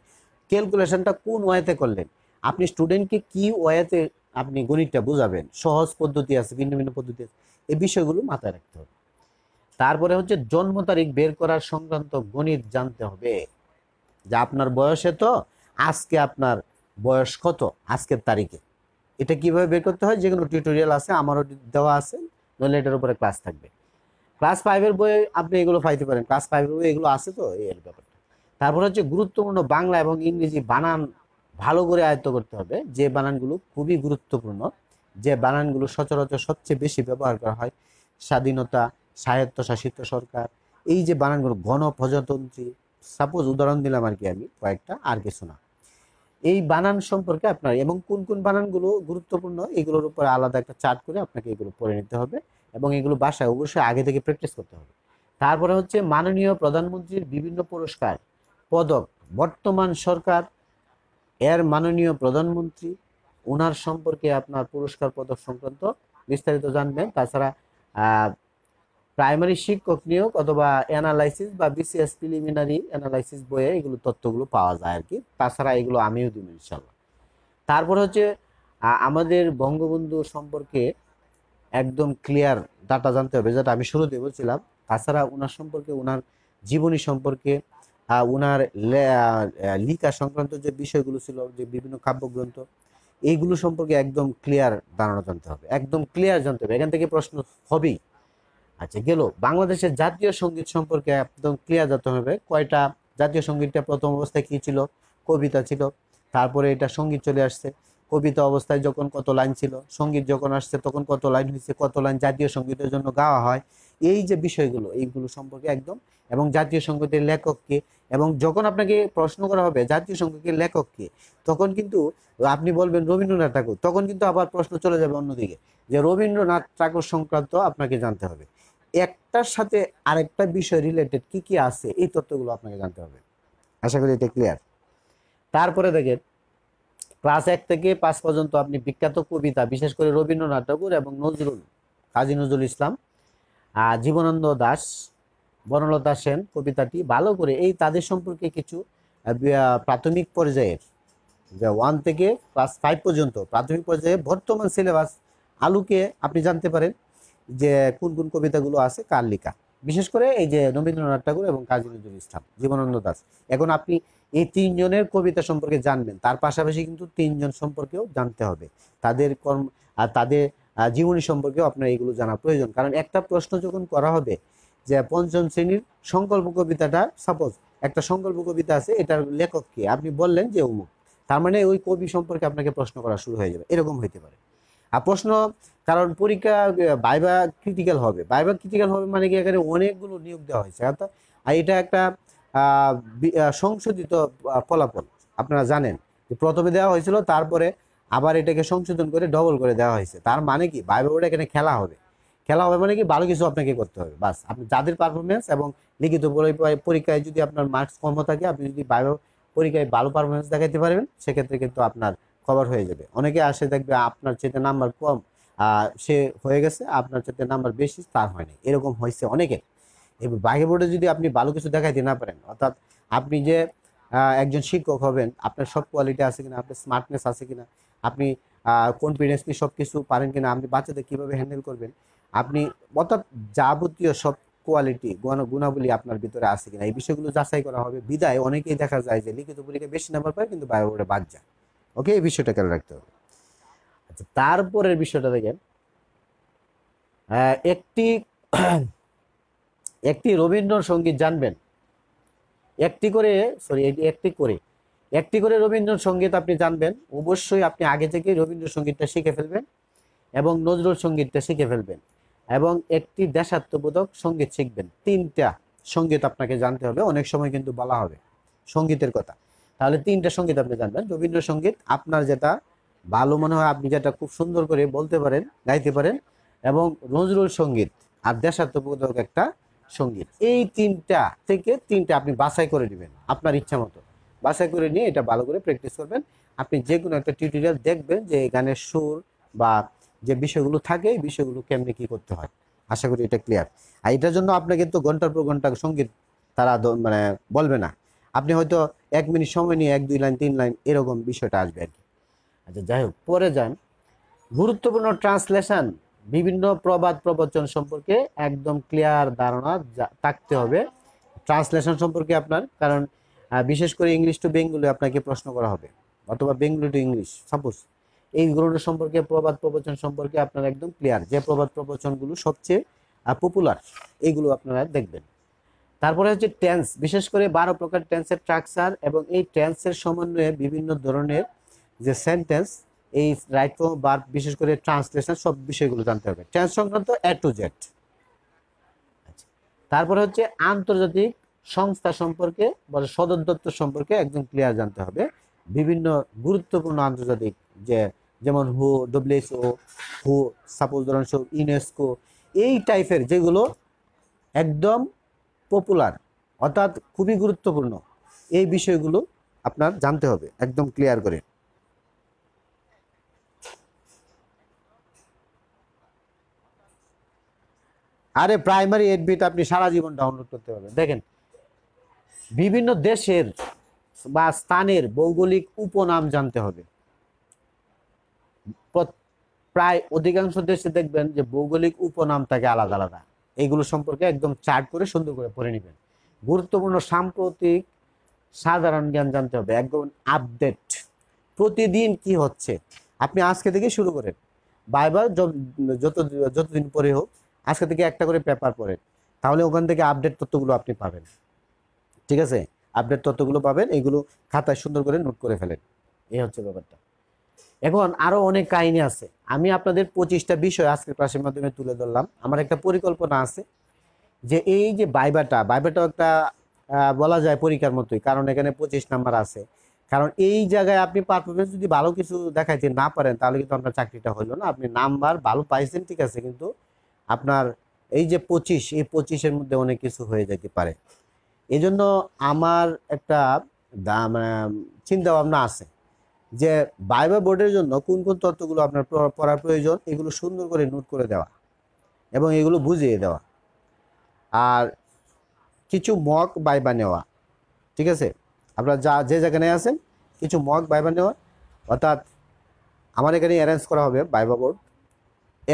ক্যালকুলেশনটা কোন ওয়েতে করলেন আপনি স্টুডেন্টকে কি ওয়েতে আপনি গণিতটা বোঝাবেন সহজ পদ্ধতি আছে ভিন্ন ভিন্ন পদ্ধতি আছে এই বিষয়গুলো মাথায় রাখতে হবে তারপরে হচ্ছে জন্ম তারিখ বের করার সংক্রান্ত গণিত জানতে হবে যে আপনার বয়সে তো আজকে আপনার বয়স কত আজকের তারিখে এটা কিভাবে বের করতে হয় যে কোনো টিউটোরিয়াল আছে আমারও দেওয়া আছে নইলে এটার উপরে ক্লাস থাকবে ক্লাস ফাইভের বই আপনি এগুলো পাইতে পারেন ক্লাস ফাইভের বই এগুলো আছে তো এর ব্যাপারটা তারপর হচ্ছে গুরুত্বপূর্ণ বাংলা এবং ইংরেজি বানান ভালো করে আয়ত্ত করতে হবে যে বানানগুলো খুবই গুরুত্বপূর্ণ যে বানানগুলো সচরাচর সবচেয়ে বেশি ব্যবহার করা হয় স্বাধীনতা স্বায়ত্তশাসিত সরকার এই যে বানানগুলো গণপ্রজাতন্ত্রী সাপোজ উদাহরণ দিলাম আর কি আমি কয়েকটা আর কিছু না এই বানান সম্পর্কে আপনার এবং কোন কোন বানানগুলো গুরুত্বপূর্ণ এগুলোর উপরে আলাদা একটা চার্ট করে আপনাকে এগুলো পড়ে নিতে হবে এবং এগুলো বাসায় অবশ্যই আগে থেকে প্র্যাকটিস করতে হবে তারপরে হচ্ছে মাননীয় প্রধানমন্ত্রীর বিভিন্ন পুরস্কার পদক বর্তমান সরকার এর মাননীয় প্রধানমন্ত্রী ওনার সম্পর্কে আপনার পুরস্কার পদক সংক্রান্ত বিস্তারিত জানবেন তাছাড়া প্রাইমারি শিক্ষক নিয়োগ অথবা অ্যানালাইসিস বা বিসিএস প্রিলিমিনারি অ্যানালাইসিস বইয়ে এগুলো তথ্যগুলো পাওয়া যায় আর কি তাছাড়া এগুলো আমিও দিব ইনশাল্লাহ তারপর হচ্ছে আমাদের বঙ্গবন্ধু সম্পর্কে একদম ক্লিয়ার ডাটা জানতে হবে যেটা আমি শুরুতে বলছিলাম তাছাড়া ওনার সম্পর্কে ওনার জীবনী সম্পর্কে ওনার লিখা সংক্রান্ত যে বিষয়গুলো ছিল যে বিভিন্ন কাব্যগ্রন্থ এইগুলো সম্পর্কে একদম ক্লিয়ার ধারণা জানতে হবে একদম ক্লিয়ার জানতে হবে এখান থেকে প্রশ্ন হবেই আচ্ছা গেল বাংলাদেশের জাতীয় সঙ্গীত সম্পর্কে একদম ক্লিয়ার জানতে হবে কয়টা জাতীয় সঙ্গীতটা প্রথম অবস্থায় কী ছিল কবিতা ছিল তারপরে এটা সঙ্গীত চলে আসছে কবিতা অবস্থায় যখন কত লাইন ছিল সঙ্গীত যখন আসছে তখন কত লাইন হয়েছে কত লাইন জাতীয় সঙ্গীতের জন্য গাওয়া হয় এই যে বিষয়গুলো এইগুলো সম্পর্কে একদম এবং জাতীয় সঙ্গীতের লেখককে এবং যখন আপনাকে প্রশ্ন করা হবে জাতীয় সঙ্গীতের লেখককে তখন কিন্তু আপনি বলবেন রবীন্দ্রনাথ ঠাকুর তখন কিন্তু আবার প্রশ্ন চলে যাবে অন্যদিকে যে রবীন্দ্রনাথ ঠাকুর সংক্রান্ত আপনাকে জানতে হবে একটার সাথে আরেকটা বিষয় রিলেটেড কি কি আছে এই তথ্যগুলো আপনাকে জানতে হবে আশা করি এটা ক্লিয়ার তারপরে দেখেন ক্লাস এক থেকে পাঁচ পর্যন্ত আপনি বিখ্যাত কবিতা বিশেষ করে রবীন্দ্রনাথ ঠাকুর এবং নজরুল কাজী নজরুল ইসলাম জীবনানন্দ দাস বনলতা সেন কবিতাটি ভালো করে এই তাদের সম্পর্কে কিছু প্রাথমিক পর্যায়ের যে ওয়ান থেকে ক্লাস ফাইভ পর্যন্ত প্রাথমিক পর্যায়ে বর্তমান সিলেবাস আলুকে আপনি জানতে পারেন যে কোন কোন কবিতাগুলো আছে কার লেখা বিশেষ করে এই যে রবীন্দ্রনাথ ঠাকুর এবং কাজী নজরুল ইসলাম জীবনানন্দ দাস এখন আপনি এই তিনজনের কবিতা সম্পর্কে জানবেন তার পাশাপাশি কিন্তু তিনজন সম্পর্কেও জানতে হবে তাদের কর্ম আর তাদের জীবনী সম্পর্কেও আপনার এগুলো জানা প্রয়োজন কারণ একটা প্রশ্ন যখন করা হবে যে পঞ্চম শ্রেণীর সংকল্প কবিতাটা সাপোজ একটা সংকল্প কবিতা আছে এটার লেখক কে আপনি বললেন যে অমুক তার মানে ওই কবি সম্পর্কে আপনাকে প্রশ্ন করা শুরু হয়ে যাবে এরকম হইতে পারে আর প্রশ্ন কারণ পরীক্ষা বাইবা ক্রিটিক্যাল হবে বাইবা ক্রিটিক্যাল হবে মানে কি এখানে অনেকগুলো নিয়োগ দেওয়া হয়েছে আর এটা একটা সংশোধিত ফলাফল আপনারা জানেন প্রথমে দেওয়া হয়েছিল তারপরে আবার এটাকে সংশোধন করে ডবল করে দেওয়া হয়েছে তার মানে কি বাইবেলটা এখানে খেলা হবে খেলা হবে মানে কি ভালো কিছু আপনাকে করতে হবে বাস আপনি যাদের পারফরমেন্স এবং লিখিত পরীক্ষায় যদি আপনার মার্কস কম থাকে আপনি যদি বাইবেল পরীক্ষায় ভালো পারফরমেন্স দেখাইতে পারবেন সেক্ষেত্রে কিন্তু আপনার কভার হয়ে যাবে অনেকে আসে দেখবে আপনার চেতে নাম্বার কম সে হয়ে গেছে আপনার চেতে নাম্বার বেশি তার হয়নি এরকম হয়েছে অনেকের এই বাঘে বোর্ডে যদি আপনি ভালো কিছু দেখাইতে না পারেন অর্থাৎ আপনি যে একজন শিক্ষক হবেন আপনার সব কোয়ালিটি আছে কিনা আপনার স্মার্টনেস আছে কিনা আপনি কনফিডেন্স নিয়ে সব কিছু পারেন কিনা আপনি বাচ্চাদের কীভাবে হ্যান্ডেল করবেন আপনি অর্থাৎ যাবতীয় সব কোয়ালিটি গুণাবলী আপনার ভিতরে আছে কিনা এই বিষয়গুলো যাচাই করা হবে বিদায় অনেকেই দেখা যায় যে লিখিত পরীক্ষায় বেশি নাম্বার পায় কিন্তু বায়ো বোর্ডে বাদ যায় ওকে এই বিষয়টা খেয়াল রাখতে হবে আচ্ছা তারপরের বিষয়টা দেখেন একটি একটি রবীন্দ্রসঙ্গীত জানবেন একটি করে সরি একটি করে একটি করে রবীন্দ্রসঙ্গীত আপনি জানবেন অবশ্যই আপনি আগে থেকেই রবীন্দ্রসঙ্গীতটা শিখে ফেলবেন এবং নজরুল সঙ্গীতটা শিখে ফেলবেন এবং একটি দেশাত্মবোধক সঙ্গীত শিখবেন তিনটা সঙ্গীত আপনাকে জানতে হবে অনেক সময় কিন্তু বলা হবে সঙ্গীতের কথা তাহলে তিনটা সঙ্গীত আপনি জানবেন রবীন্দ্রসঙ্গীত আপনার যেটা ভালো মনে হয় আপনি যেটা খুব সুন্দর করে বলতে পারেন গাইতে পারেন এবং নজরুল সঙ্গীত আর দেশাত্মবোধক একটা সঙ্গীত এই তিনটা থেকে তিনটা আপনি বাছাই করে নেবেন আপনার ইচ্ছা মতো বাছাই করে নিয়ে এটা ভালো করে প্র্যাকটিস করবেন আপনি যে কোনো একটা টিউটোরিয়াল দেখবেন যে গানের সুর বা যে বিষয়গুলো থাকে এই বিষয়গুলো কেমনি কি করতে হয় আশা করি এটা ক্লিয়ার আর এটার জন্য আপনাকে কিন্তু ঘন্টার পর ঘন্টা সঙ্গীত তারা মানে বলবে না আপনি হয়তো এক মিনিট সময় নিয়ে এক দুই লাইন তিন লাইন এরকম বিষয়টা আসবে আর কি আচ্ছা যাই হোক পরে যান গুরুত্বপূর্ণ ট্রান্সলেশন বিভিন্ন প্রবাদ প্রবচন সম্পর্কে একদম ক্লিয়ার ধারণা থাকতে হবে ট্রান্সলেশন সম্পর্কে আপনার কারণ বিশেষ করে ইংলিশ টু বেঙ্গলি আপনাকে প্রশ্ন করা হবে অথবা বেঙ্গলি টু ইংলিশ সাপোজ এইগুলোর সম্পর্কে প্রবাদ প্রবচন সম্পর্কে আপনার একদম ক্লিয়ার যে প্রবাদ প্রবচনগুলো সবচেয়ে পপুলার এইগুলো আপনারা দেখবেন তারপরে হচ্ছে টেন্স বিশেষ করে বারো প্রকার টেন্সের স্ট্রাকচার এবং এই টেন্সের সমন্বয়ে বিভিন্ন ধরনের যে সেন্টেন্স এই রাইট ফর্ম বার্ব বিশেষ করে ট্রান্সলেশন সব বিষয়গুলো জানতে হবে ট্রান্স সংক্রান্ত এ টু জেড তারপরে হচ্ছে আন্তর্জাতিক সংস্থা সম্পর্কে বা সদর দপ্তর সম্পর্কে একদম ক্লিয়ার জানতে হবে বিভিন্ন গুরুত্বপূর্ণ আন্তর্জাতিক যে যেমন হু ডব্লিউএসও হু সাপোজ ধরনস্বরূপ ইউনেস্কো এই টাইপের যেগুলো একদম পপুলার অর্থাৎ খুবই গুরুত্বপূর্ণ এই বিষয়গুলো আপনার জানতে হবে একদম ক্লিয়ার করে আরে প্রাইমারি এডমিট আপনি সারা জীবন ডাউনলোড করতে পারবেন দেখেন বিভিন্ন দেশের বা স্থানের ভৌগোলিক উপনাম জানতে হবে প্রায় অধিকাংশ দেশে দেখবেন যে ভৌগোলিক উপনাম থাকে আলাদা আলাদা এইগুলো সম্পর্কে একদম চার্ট করে সুন্দর করে পড়ে নেবেন গুরুত্বপূর্ণ সাম্প্রতিক সাধারণ জ্ঞান জানতে হবে একদম আপডেট প্রতিদিন কি হচ্ছে আপনি আজকে থেকে শুরু করেন বাইবার যত যতদিন পরে হোক আজকে থেকে একটা করে পেপার পড়েন তাহলে ওখান থেকে আপডেট তথ্যগুলো আপনি পাবেন ঠিক আছে আপডেট তথ্যগুলো পাবেন এগুলো খাতায় সুন্দর করে নোট করে ফেলেন এই হচ্ছে ব্যাপারটা এখন আরও অনেক কাহিনী আছে আমি আপনাদের পঁচিশটা বিষয় আজকের ক্লাসের মাধ্যমে তুলে ধরলাম আমার একটা পরিকল্পনা আছে যে এই যে বাইবাটা বাইবাটাও একটা বলা যায় পরীক্ষার মতোই কারণ এখানে পঁচিশ নাম্বার আছে কারণ এই জায়গায় আপনি পারফরমেন্স যদি ভালো কিছু দেখাইতে না পারেন তাহলে কিন্তু আপনার চাকরিটা হইলো না আপনি নাম্বার ভালো পাইছেন ঠিক আছে কিন্তু আপনার এই যে পঁচিশ এই পঁচিশের মধ্যে অনেক কিছু হয়ে যেতে পারে এজন্য আমার একটা চিন্তা ভাবনা আছে যে বাইবা বোর্ডের জন্য কোন কোন তত্ত্বগুলো আপনার পড়ার প্রয়োজন এগুলো সুন্দর করে নোট করে দেওয়া এবং এগুলো বুঝিয়ে দেওয়া আর কিছু মগ বাইবা নেওয়া ঠিক আছে আপনার যা যে যেখানে আছেন কিছু মগ বাইবা নেওয়া অর্থাৎ আমার এখানে অ্যারেঞ্জ করা হবে বাইবা বোর্ড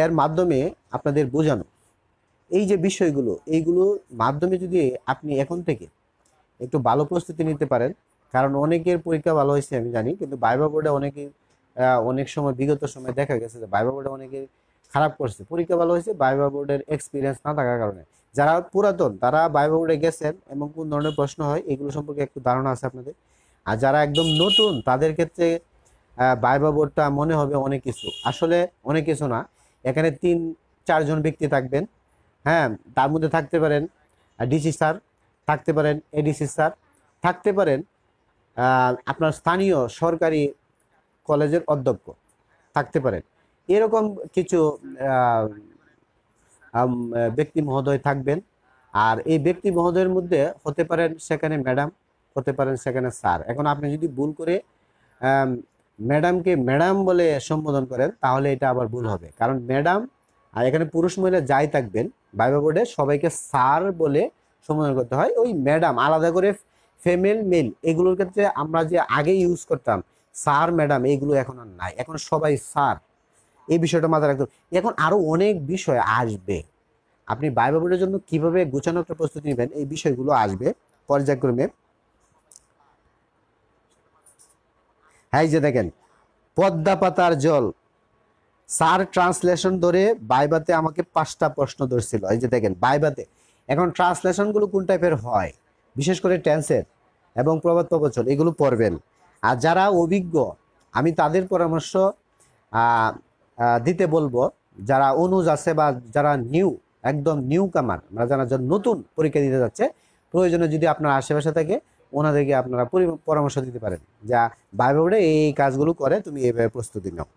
এর মাধ্যমে আপনাদের বোঝানো এই যে বিষয়গুলো এইগুলো মাধ্যমে যদি আপনি এখন থেকে একটু ভালো প্রস্তুতি নিতে পারেন কারণ অনেকের পরীক্ষা ভালো হয়েছে আমি জানি কিন্তু বাইবা বোর্ডে অনেকে অনেক সময় বিগত সময় দেখা গেছে যে বাইবা বোর্ডে অনেকে খারাপ করছে পরীক্ষা ভালো হয়েছে বাইবা বোর্ডের এক্সপিরিয়েন্স না থাকার কারণে যারা পুরাতন তারা বাইবা বোর্ডে গেছেন এবং কোন ধরনের প্রশ্ন হয় এগুলো সম্পর্কে একটু ধারণা আছে আপনাদের আর যারা একদম নতুন তাদের ক্ষেত্রে বাইবা বোর্ডটা মনে হবে অনেক কিছু আসলে অনেক কিছু না এখানে তিন চারজন ব্যক্তি থাকবেন হ্যাঁ তার মধ্যে থাকতে পারেন ডিসি স্যার থাকতে পারেন এডিসি স্যার থাকতে পারেন আপনার স্থানীয় সরকারি কলেজের অধ্যক্ষ থাকতে পারেন এরকম কিছু ব্যক্তি মহোদয় থাকবেন আর এই ব্যক্তি মহোদয়ের মধ্যে হতে পারেন সেখানে ম্যাডাম হতে পারেন সেখানে স্যার এখন আপনি যদি ভুল করে ম্যাডামকে ম্যাডাম বলে সম্বোধন করেন তাহলে এটা আবার ভুল হবে কারণ ম্যাডাম আর এখানে পুরুষ মহিলা যাই থাকবেন বাইবা বোর্ডে সবাইকে স্যার বলে সম্বোধন করতে হয় ওই ম্যাডাম আলাদা করে ফেমেল মেল এগুলোর ক্ষেত্রে আমরা যে আগে ইউজ করতাম স্যার ম্যাডাম এগুলো এখন আর নাই এখন সবাই স্যার এই বিষয়টা মাথায় রাখতে এখন আরও অনেক বিষয় আসবে আপনি বাইবা বোর্ডের জন্য কিভাবে গোছানো প্রস্তুতি নেবেন এই বিষয়গুলো আসবে পর্যায়ক্রমে হ্যাঁ, এই যে দেখেন পদ্মা পাতার জল স্যার ট্রান্সলেশন ধরে বাইবাতে আমাকে পাঁচটা প্রশ্ন ধরছিল এই যে দেখেন বাইবাতে এখন ট্রান্সলেশনগুলো কোন টাইপের হয় বিশেষ করে টেন্সের এবং প্রবাদ প্রবচন এগুলো পড়বেন আর যারা অভিজ্ঞ আমি তাদের পরামর্শ দিতে বলবো যারা অনুজ আছে বা যারা নিউ একদম নিউ কামার মানে যারা নতুন পরীক্ষা দিতে যাচ্ছে প্রয়োজনে যদি আপনার আশেপাশে থাকে ওনাদেরকে আপনারা পরামর্শ দিতে পারেন যা বাইবেলে এই কাজগুলো করে তুমি এইভাবে প্রস্তুতি নাও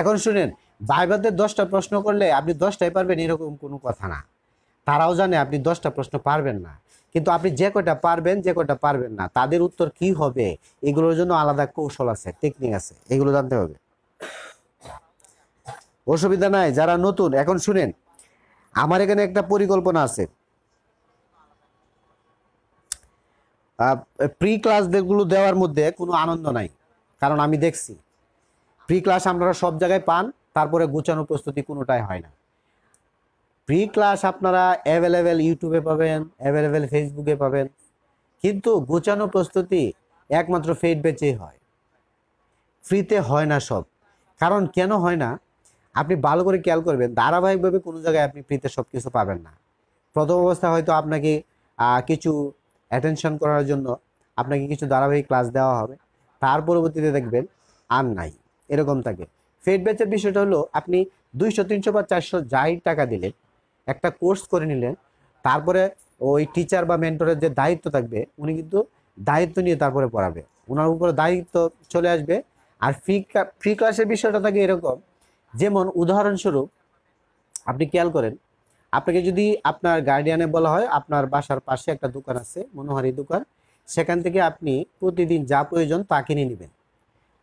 এখন শুনেন বাইবেলদের দশটা প্রশ্ন করলে আপনি দশটাই পারবেন এরকম কোনো কথা না তারাও জানে আপনি দশটা প্রশ্ন পারবেন না কিন্তু আপনি যে কয়টা পারবেন যে কয়টা পারবেন না তাদের উত্তর কি হবে এগুলোর জন্য আলাদা কৌশল আছে টেকনিক আছে এগুলো জানতে হবে অসুবিধা নাই যারা নতুন এখন শুনেন আমার এখানে একটা পরিকল্পনা আছে প্রি ক্লাসগুলো দেওয়ার মধ্যে কোনো আনন্দ নাই কারণ আমি দেখছি প্রি ক্লাস আপনারা সব জায়গায় পান তারপরে গুছানো প্রস্তুতি কোনোটাই হয় না প্রি ক্লাস আপনারা অ্যাভেলেবেল ইউটিউবে পাবেন অ্যাভেলেবেল ফেসবুকে পাবেন কিন্তু গোছানো প্রস্তুতি একমাত্র ফেড বেচেই হয় ফ্রিতে হয় না সব কারণ কেন হয় না আপনি ভালো করে খেয়াল করবেন ধারাবাহিকভাবে কোনো জায়গায় আপনি ফ্রিতে সব কিছু পাবেন না প্রথম অবস্থা হয়তো আপনাকে কিছু অ্যাটেনশন করার জন্য আপনাকে কিছু ধারাবাহিক ক্লাস দেওয়া হবে তার পরবর্তীতে দেখবেন আর নাই এরকম থাকে ফেড ব্যাচের বিষয়টা হলো আপনি দুইশো তিনশো বা চারশো যাই টাকা দিলেন একটা কোর্স করে নিলেন তারপরে ওই টিচার বা মেন্টরের যে দায়িত্ব থাকবে উনি কিন্তু দায়িত্ব নিয়ে তারপরে পড়াবে ওনার উপরে দায়িত্ব চলে আসবে আর ফ্রি ফ্রি ক্লাসের বিষয়টা থাকে এরকম যেমন উদাহরণস্বরূপ আপনি খেয়াল করেন আপনাকে যদি আপনার গার্ডিয়ানে বলা হয় আপনার বাসার পাশে একটা দোকান আছে মনোহারি দোকান সেখান থেকে আপনি প্রতিদিন যা প্রয়োজন তা কিনে নেবেন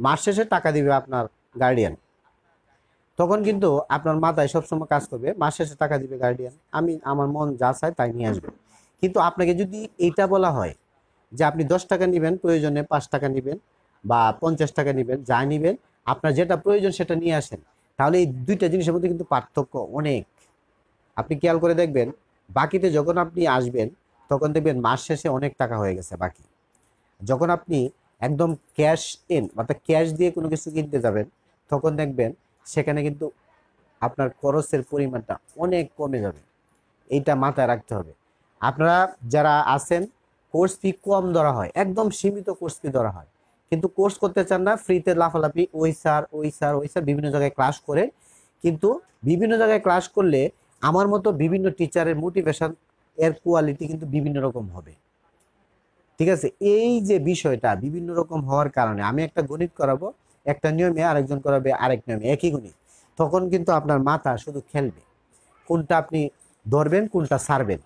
মাস শেষে টাকা দিবে আপনার গার্ডিয়ান তখন কিন্তু আপনার মাথায় সবসময় কাজ করবে মাস শেষে টাকা দিবে গার্ডিয়ান আমি আমার মন যা চায় তাই নিয়ে আসবে কিন্তু আপনাকে যদি এটা বলা হয় যে আপনি দশ টাকা নেবেন প্রয়োজনে পাঁচ টাকা নেবেন বা পঞ্চাশ টাকা নেবেন যা নেবেন আপনার যেটা প্রয়োজন সেটা নিয়ে আসেন তাহলে এই দুইটা জিনিসের মধ্যে কিন্তু পার্থক্য অনেক আপনি খেয়াল করে দেখবেন বাকিতে যখন আপনি আসবেন তখন দেখবেন মাস শেষে অনেক টাকা হয়ে গেছে বাকি যখন আপনি একদম ক্যাশ ইন অর্থাৎ ক্যাশ দিয়ে কোনো কিছু কিনতে যাবেন তখন দেখবেন সেখানে কিন্তু আপনার খরচের পরিমাণটা অনেক কমে যাবে এইটা মাথায় রাখতে হবে আপনারা যারা আছেন কোর্স ফি কম ধরা হয় একদম সীমিত কোর্স ফি ধরা হয় কিন্তু কোর্স করতে চান না ফ্রিতে লাফালাফি ওই স্যার ওই স্যার ওই স্যার বিভিন্ন জায়গায় ক্লাস করে কিন্তু বিভিন্ন জায়গায় ক্লাস করলে আমার মতো বিভিন্ন টিচারের মোটিভেশান এর কোয়ালিটি কিন্তু বিভিন্ন রকম হবে ঠিক আছে এই যে বিষয়টা বিভিন্ন রকম হওয়ার কারণে আমি একটা গণিত করাবো একটা নিয়মে আরেকজন করাবে আরেক নিয়মে একই গণিত তখন কিন্তু আপনার মাথা শুধু খেলবে কোনটা আপনি ধরবেন কোনটা সারবেন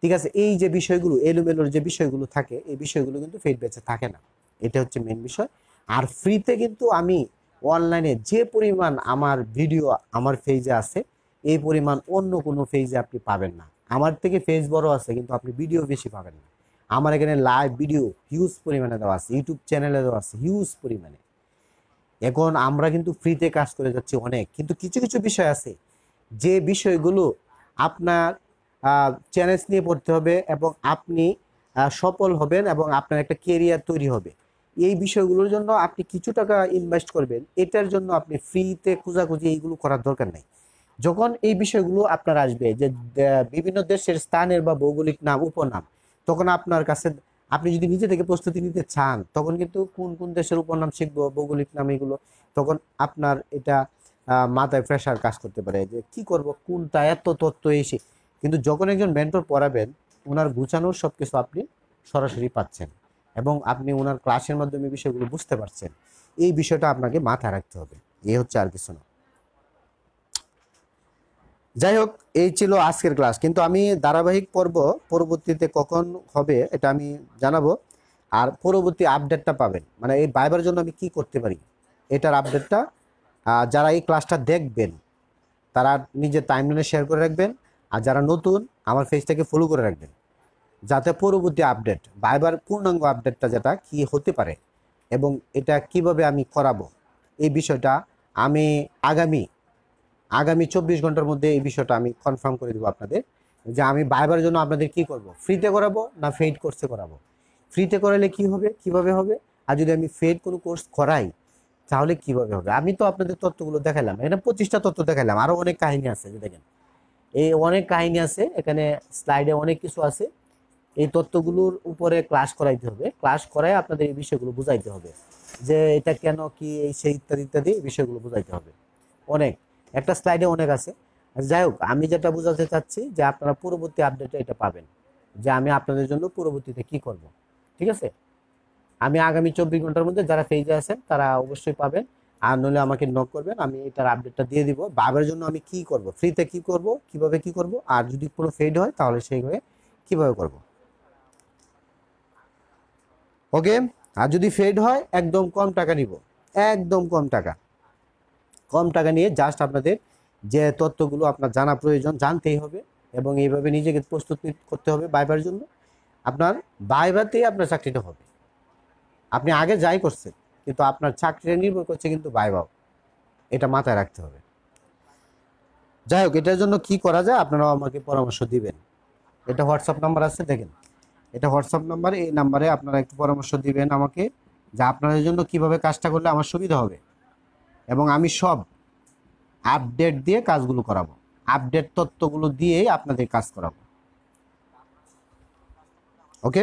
ঠিক আছে এই যে বিষয়গুলো এলোমেলোর যে বিষয়গুলো থাকে এই বিষয়গুলো কিন্তু ফেড বেঁচে থাকে না এটা হচ্ছে মেন বিষয় আর ফ্রিতে কিন্তু আমি অনলাইনে যে পরিমাণ আমার ভিডিও আমার ফেজে আছে এই পরিমাণ অন্য কোনো ফেজে আপনি পাবেন না আমার থেকে ফেজ বড় আছে কিন্তু আপনি ভিডিও বেশি পাবেন না আমার এখানে লাইভ ভিডিও হিউজ পরিমাণে দেওয়া আছে ইউটিউব চ্যানেলে দেওয়া আছে হিউজ পরিমাণে এখন আমরা কিন্তু ফ্রিতে কাজ করে যাচ্ছি অনেক কিন্তু কিছু কিছু বিষয় আছে যে বিষয়গুলো আপনার চ্যালেঞ্জ নিয়ে পড়তে হবে এবং আপনি সফল হবেন এবং আপনার একটা কেরিয়ার তৈরি হবে এই বিষয়গুলোর জন্য আপনি কিছু টাকা ইনভেস্ট করবেন এটার জন্য আপনি ফ্রিতে খোঁজাখুঁজি এইগুলো করার দরকার নেই যখন এই বিষয়গুলো আপনার আসবে যে বিভিন্ন দেশের স্থানের বা ভৌগোলিক নাম উপনাম তখন আপনার কাছে আপনি যদি নিজে থেকে প্রস্তুতি নিতে চান তখন কিন্তু কোন কোন দেশের উপনাম শিখবো ভৌগোলিক নাম এগুলো তখন আপনার এটা মাথায় প্রেশার কাজ করতে পারে যে কি করব কোনটা এত তত্ত্ব এসে কিন্তু যখন একজন মেন্টর পড়াবেন ওনার গুছানোর সব কিছু আপনি সরাসরি পাচ্ছেন এবং আপনি ওনার ক্লাসের মাধ্যমে বিষয়গুলো বুঝতে পারছেন এই বিষয়টা আপনাকে মাথায় রাখতে হবে এই হচ্ছে আর কিছু না যাই হোক এই ছিল আজকের ক্লাস কিন্তু আমি ধারাবাহিক পর্ব পরবর্তীতে কখন হবে এটা আমি জানাবো আর পরবর্তী আপডেটটা পাবেন মানে এই বাইবার জন্য আমি কি করতে পারি এটার আপডেটটা যারা এই ক্লাসটা দেখবেন তারা নিজের টাইমলাইনে শেয়ার করে রাখবেন আর যারা নতুন আমার ফেজটাকে ফলো করে রাখবেন যাতে পরবর্তী আপডেট বাইবার পূর্ণাঙ্গ আপডেটটা যেটা কি হতে পারে এবং এটা কিভাবে আমি করাবো এই বিষয়টা আমি আগামী আগামী চব্বিশ ঘন্টার মধ্যে এই বিষয়টা আমি কনফার্ম করে দেবো আপনাদের যে আমি বাইবার জন্য আপনাদের কি করব ফ্রিতে করাবো না ফেড কোর্সে করাবো ফ্রিতে করালে কি হবে কিভাবে হবে আর যদি আমি ফেড কোনো কোর্স করাই তাহলে কিভাবে হবে আমি তো আপনাদের তত্ত্বগুলো দেখালাম এখানে পঁচিশটা তত্ত্ব দেখালাম আরও অনেক কাহিনী আছে দেখেন এই অনেক কাহিনী আছে এখানে স্লাইডে অনেক কিছু আছে এই তত্ত্বগুলোর উপরে ক্লাস করাইতে হবে ক্লাস করায় আপনাদের এই বিষয়গুলো বুঝাইতে হবে যে এটা কেন কি এই সেই ইত্যাদি ইত্যাদি বিষয়গুলো বুঝাইতে হবে অনেক একটা স্লাইডে অনেক আছে যাই হোক আমি যেটা বোঝাতে চাচ্ছি যে আপনারা পূর্ববর্তী আপডেটে এটা পাবেন যে আমি আপনাদের জন্য পূর্ববর্তীতে কি করব ঠিক আছে আমি আগামী চব্বিশ ঘন্টার মধ্যে যারা পেজে আছেন তারা অবশ্যই পাবেন আর নইলে আমাকে নক করবেন আমি এটার আপডেটটা দিয়ে দিব বাবের জন্য আমি কি করব ফ্রিতে কি করব কিভাবে কি করব আর যদি কোনো ফেড হয় তাহলে সেইভাবে কিভাবে কীভাবে করবো ওকে আর যদি ফেড হয় একদম কম টাকা নিব একদম কম টাকা কম টাকা নিয়ে জাস্ট আপনাদের যে তথ্যগুলো আপনার জানা প্রয়োজন জানতেই হবে এবং এইভাবে নিজেকে প্রস্তুত করতে হবে বাইবার জন্য আপনার বাইবাতেই আপনার চাকরিটা হবে আপনি আগে যাই করছেন কিন্তু আপনার চাকরিটা নির্ভর করছে কিন্তু বাইবাও এটা মাথায় রাখতে হবে যাই হোক এটার জন্য কি করা যায় আপনারাও আমাকে পরামর্শ দিবেন এটা হোয়াটসঅ্যাপ নাম্বার আছে দেখেন এটা হোয়াটসঅ্যাপ নাম্বার এই নাম্বারে আপনারা একটু পরামর্শ দিবেন আমাকে যে আপনাদের জন্য কিভাবে কাজটা করলে আমার সুবিধা হবে এবং আমি সব আপডেট দিয়ে কাজগুলো করাবো আপডেট তত্ত্বগুলো দিয়েই আপনাদের কাজ করাবো ওকে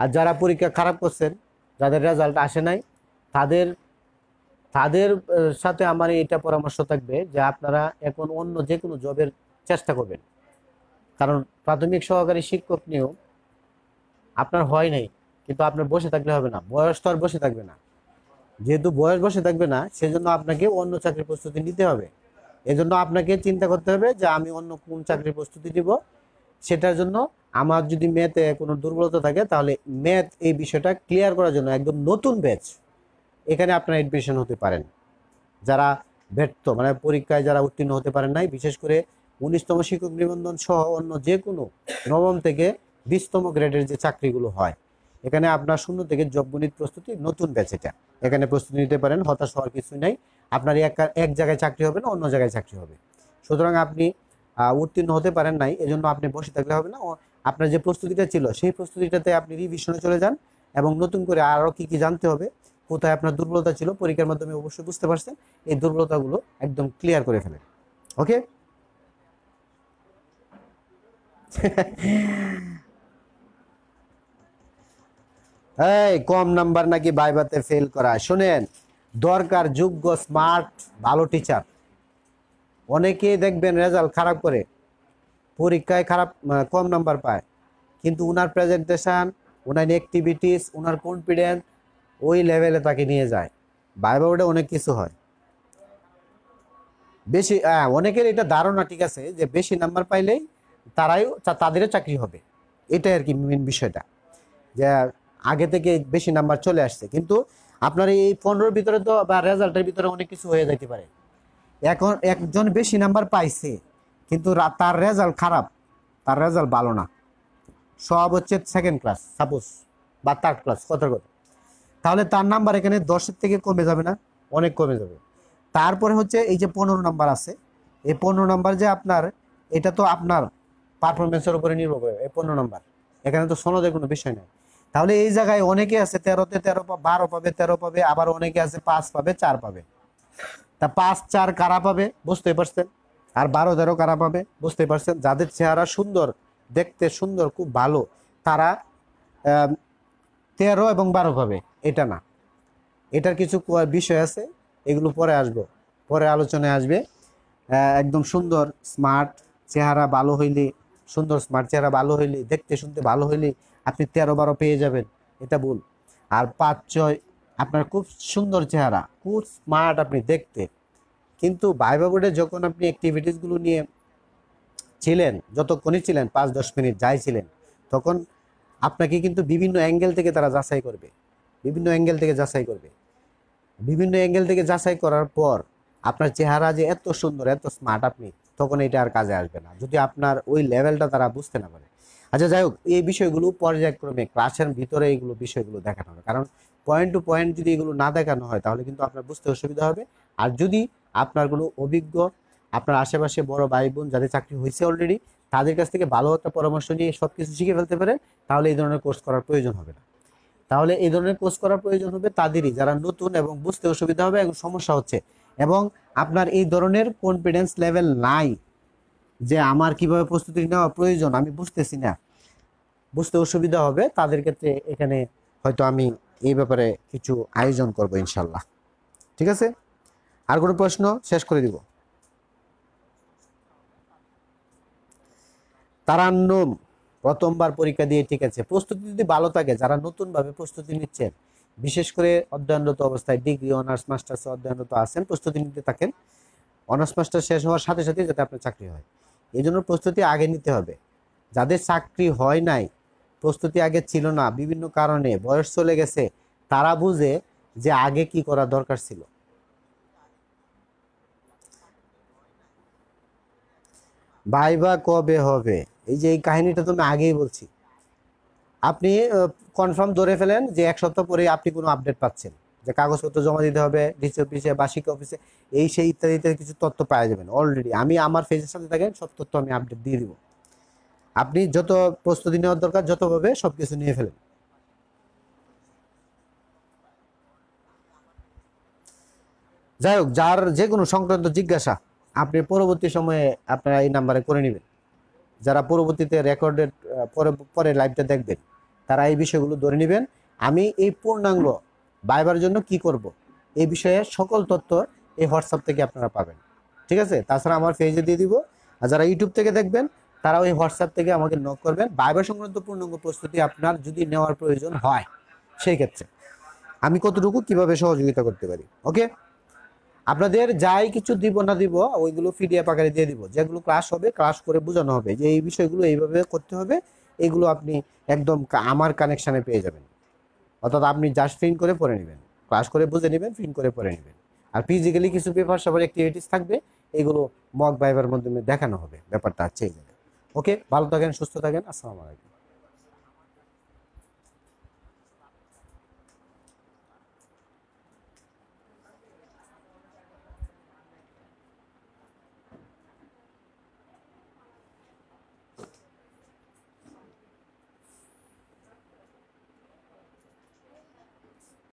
আর যারা পরীক্ষা খারাপ করছেন যাদের রেজাল্ট আসে নাই তাদের তাদের সাথে আমার এটা পরামর্শ থাকবে যে আপনারা এখন অন্য যে কোনো জবের চেষ্টা করবেন কারণ প্রাথমিক সহকারী শিক্ষক নিয়েও আপনার হয় নাই কিন্তু আপনার বসে থাকলে হবে না বয়স তো আর বসে থাকবে না যেহেতু বয়স বসে থাকবে না সেজন্য আপনাকে অন্য চাকরির প্রস্তুতি নিতে হবে এজন্য আপনাকে চিন্তা করতে হবে যে আমি অন্য কোন চাকরির প্রস্তুতি দিব সেটার জন্য আমার যদি ম্যাথে কোনো দুর্বলতা থাকে তাহলে ম্যাথ এই বিষয়টা ক্লিয়ার করার জন্য একদম নতুন ব্যাচ এখানে আপনার অ্যাডমিশন হতে পারেন যারা ব্যর্থ মানে পরীক্ষায় যারা উত্তীর্ণ হতে পারেন নাই বিশেষ করে উনিশতম শিক্ষক নিবন্ধন সহ অন্য যে কোনো নবম থেকে বিশতম গ্রেডের যে চাকরিগুলো হয় এখানে আপনার শূন্য থেকে জব প্রস্তুতি নতুন ব্যাচ এটা এখানে প্রস্তুতি নিতে পারেন হতাশ হওয়ার কিছু নাই আপনার এক এক জায়গায় চাকরি হবে না অন্য জায়গায় চাকরি হবে সুতরাং আপনি উত্তীর্ণ হতে পারেন নাই এজন্য আপনি বসে থাকলে হবে না আপনার যে প্রস্তুতিটা ছিল সেই প্রস্তুতিটাতে আপনি রিভিশনে চলে যান এবং নতুন করে আরও কি কি জানতে হবে কোথায় আপনার দুর্বলতা ছিল পরীক্ষার মাধ্যমে অবশ্যই বুঝতে পারছেন এই দুর্বলতাগুলো একদম ক্লিয়ার করে ফেলেন ওকে এই কম নাম্বার নাকি ভাইবাতে ফেল করা শুনেন দরকার যোগ্য স্মার্ট ভালো টিচার অনেকেই দেখবেন রেজাল্ট খারাপ করে পরীক্ষায় খারাপ কম নাম্বার পায় কিন্তু ওনার প্রেজেন্টেশন ওনার অ্যাক্টিভিটিস ওনার কনফিডেন্স ওই লেভেলে তাকে নিয়ে যায় ভাইবা ওটা অনেক কিছু হয় বেশি হ্যাঁ অনেকের এটা ধারণা ঠিক আছে যে বেশি নাম্বার পাইলেই তারাই তাদেরও চাকরি হবে এটাই আর কি মেন বিষয়টা যে আগে থেকে বেশি নাম্বার চলে আসছে কিন্তু আপনার এই পনেরোর ভিতরে তো বা রেজাল্টের ভিতরে অনেক কিছু হয়ে যেতে পারে এখন একজন বেশি নাম্বার পাইছে কিন্তু তার রেজাল্ট খারাপ তার রেজাল্ট ভালো না সব হচ্ছে সেকেন্ড ক্লাস সাপোজ বা থার্ড ক্লাস কত কত তাহলে তার নাম্বার এখানে দশের থেকে কমে যাবে না অনেক কমে যাবে তারপরে হচ্ছে এই যে পনেরো নাম্বার আছে এই পনেরো নাম্বার যে আপনার এটা তো আপনার পারফরমেন্সের উপরে নির্ভর করে এই পনেরো নম্বর এখানে তো সনদের কোনো বিষয় নেই তাহলে এই জায়গায় অনেকে আছে তেরোতে তেরো বারো পাবে তেরো পাবে আবার অনেকে আছে পাঁচ পাবে চার পাবে তা পাঁচ চার কারা পাবে বুঝতে পারছেন আর বারো তেরো কারা পাবে বুঝতে পারছেন যাদের চেহারা সুন্দর দেখতে সুন্দর খুব ভালো তারা তেরো এবং বারো পাবে এটা না এটার কিছু বিষয় আছে এগুলো পরে আসবো পরে আলোচনায় আসবে একদম সুন্দর স্মার্ট চেহারা ভালো হইলে সুন্দর স্মার্ট চেহারা ভালো হইলে দেখতে শুনতে ভালো হইলে আপনি তেরো বারো পেয়ে যাবেন এটা ভুল আর পাঁচ ছয় আপনার খুব সুন্দর চেহারা খুব স্মার্ট আপনি দেখতে কিন্তু ভাইবা বোর্ডে যখন আপনি অ্যাক্টিভিটিসগুলো নিয়ে ছিলেন যতক্ষণই ছিলেন পাঁচ দশ মিনিট যাই ছিলেন তখন আপনাকে কিন্তু বিভিন্ন অ্যাঙ্গেল থেকে তারা যাচাই করবে বিভিন্ন অ্যাঙ্গেল থেকে যাচাই করবে বিভিন্ন অ্যাঙ্গেল থেকে যাচাই করার পর আপনার চেহারা যে এত সুন্দর এত স্মার্ট আপনি তখন এটা আর কাজে আসবে না যদি আপনার ওই লেভেলটা তারা বুঝতে না পারে আচ্ছা যাই হোক এই বিষয়গুলো পর্যায়ক্রমে ক্লাসের ভিতরে এইগুলো বিষয়গুলো দেখানো হবে কারণ পয়েন্ট টু পয়েন্ট যদি এগুলো না দেখানো হয় তাহলে কিন্তু আপনার বুঝতে অসুবিধা হবে আর যদি আপনার কোনো অভিজ্ঞ আপনার আশেপাশে বড় ভাই বোন যাদের চাকরি হয়েছে অলরেডি তাদের কাছ থেকে ভালো একটা পরামর্শ নিয়ে সব কিছু শিখে ফেলতে পারে তাহলে এই ধরনের কোর্স করার প্রয়োজন হবে না তাহলে এই ধরনের কোর্স করার প্রয়োজন হবে তাদেরই যারা নতুন এবং বুঝতে অসুবিধা হবে এবং সমস্যা হচ্ছে এবং আপনার এই ধরনের কনফিডেন্স লেভেল নাই যে আমার কিভাবে প্রস্তুতি নেওয়া প্রয়োজন আমি বুঝতেছি না বুঝতে অসুবিধা হবে তাদের ক্ষেত্রে এখানে হয়তো আমি এই ব্যাপারে কিছু আয়োজন করব ইনশাল্লাহ ঠিক আছে আর কোনো প্রশ্ন শেষ করে দিব তারান্নম প্রথমবার পরীক্ষা দিয়ে ঠিক আছে প্রস্তুতি যদি ভালো থাকে যারা নতুনভাবে প্রস্তুতি নিচ্ছেন বিশেষ করে অধ্যয়নরত অবস্থায় ডিগ্রি অনার্স মাস্টার্স অধ্যয়নরত আছেন প্রস্তুতি নিতে থাকেন অনার্স মাস্টার শেষ হওয়ার সাথে সাথে যাতে আপনার চাকরি হয় এই জন্য প্রস্তুতি আগে নিতে হবে যাদের চাকরি হয় নাই প্রস্তুতি আগে ছিল না বিভিন্ন কারণে বয়স চলে গেছে তারা বুঝে যে আগে কি করা দরকার ছিল ভাইবা কবে হবে এই যে এই কাহিনীটা তো আমি আগেই বলছি আপনি কনফার্ম ধরে ফেলেন যে এক সপ্তাহ পরে আপনি কোনো আপডেট পাচ্ছেন যে কাগজপত্র জমা দিতে হবে ডিসি অফিসে বার্ষিক অফিসে এই সেই ইত্যাদি ইত্যাদি কিছু তথ্য পাওয়া যাবেন অলরেডি আমি আমার ফেজের সাথে থাকেন সব তথ্য আমি আপডেট দিয়ে দিব আপনি যত প্রস্তুতি নেওয়ার দরকার যতভাবে সব কিছু নিয়ে ফেলেন যাই হোক যার যে কোনো সংক্রান্ত জিজ্ঞাসা আপনি পরবর্তী সময়ে আপনারা এই নাম্বারে করে নেবেন যারা পরবর্তীতে রেকর্ডেড পরে পরে লাইভটা দেখবেন তারা এই বিষয়গুলো ধরে নেবেন আমি এই পূর্ণাঙ্গ বাইবার জন্য কি করব। এই বিষয়ে সকল তথ্য এই হোয়াটসঅ্যাপ থেকে আপনারা পাবেন ঠিক আছে তাছাড়া আমার ফেজে দিয়ে দিব আর যারা ইউটিউব থেকে দেখবেন তারা ওই হোয়াটসঅ্যাপ থেকে আমাকে নক করবেন বাইবার সংক্রান্ত পূর্ণাঙ্গ প্রস্তুতি আপনার যদি নেওয়ার প্রয়োজন হয় সেই ক্ষেত্রে আমি কতটুকু কিভাবে সহযোগিতা করতে পারি ওকে আপনাদের যাই কিছু দিব না দিব ওইগুলো পিডিএফ আকারে দিয়ে দিব যেগুলো ক্লাস হবে ক্লাস করে বোঝানো হবে যে এই বিষয়গুলো এইভাবে করতে হবে এগুলো আপনি একদম আমার কানেকশানে পেয়ে যাবেন অর্থাৎ আপনি জাস্ট ফিন করে পড়ে নেবেন ক্লাস করে বুঝে নেবেন ফিন করে পড়ে নেবেন আর ফিজিক্যালি কিছু পেপার সবার অ্যাক্টিভিটিস থাকবে এগুলো মক বাইবার মাধ্যমে দেখানো হবে ব্যাপারটা আছে ওকে ভালো থাকেন সুস্থ থাকেন আসসালামু আলাইকুম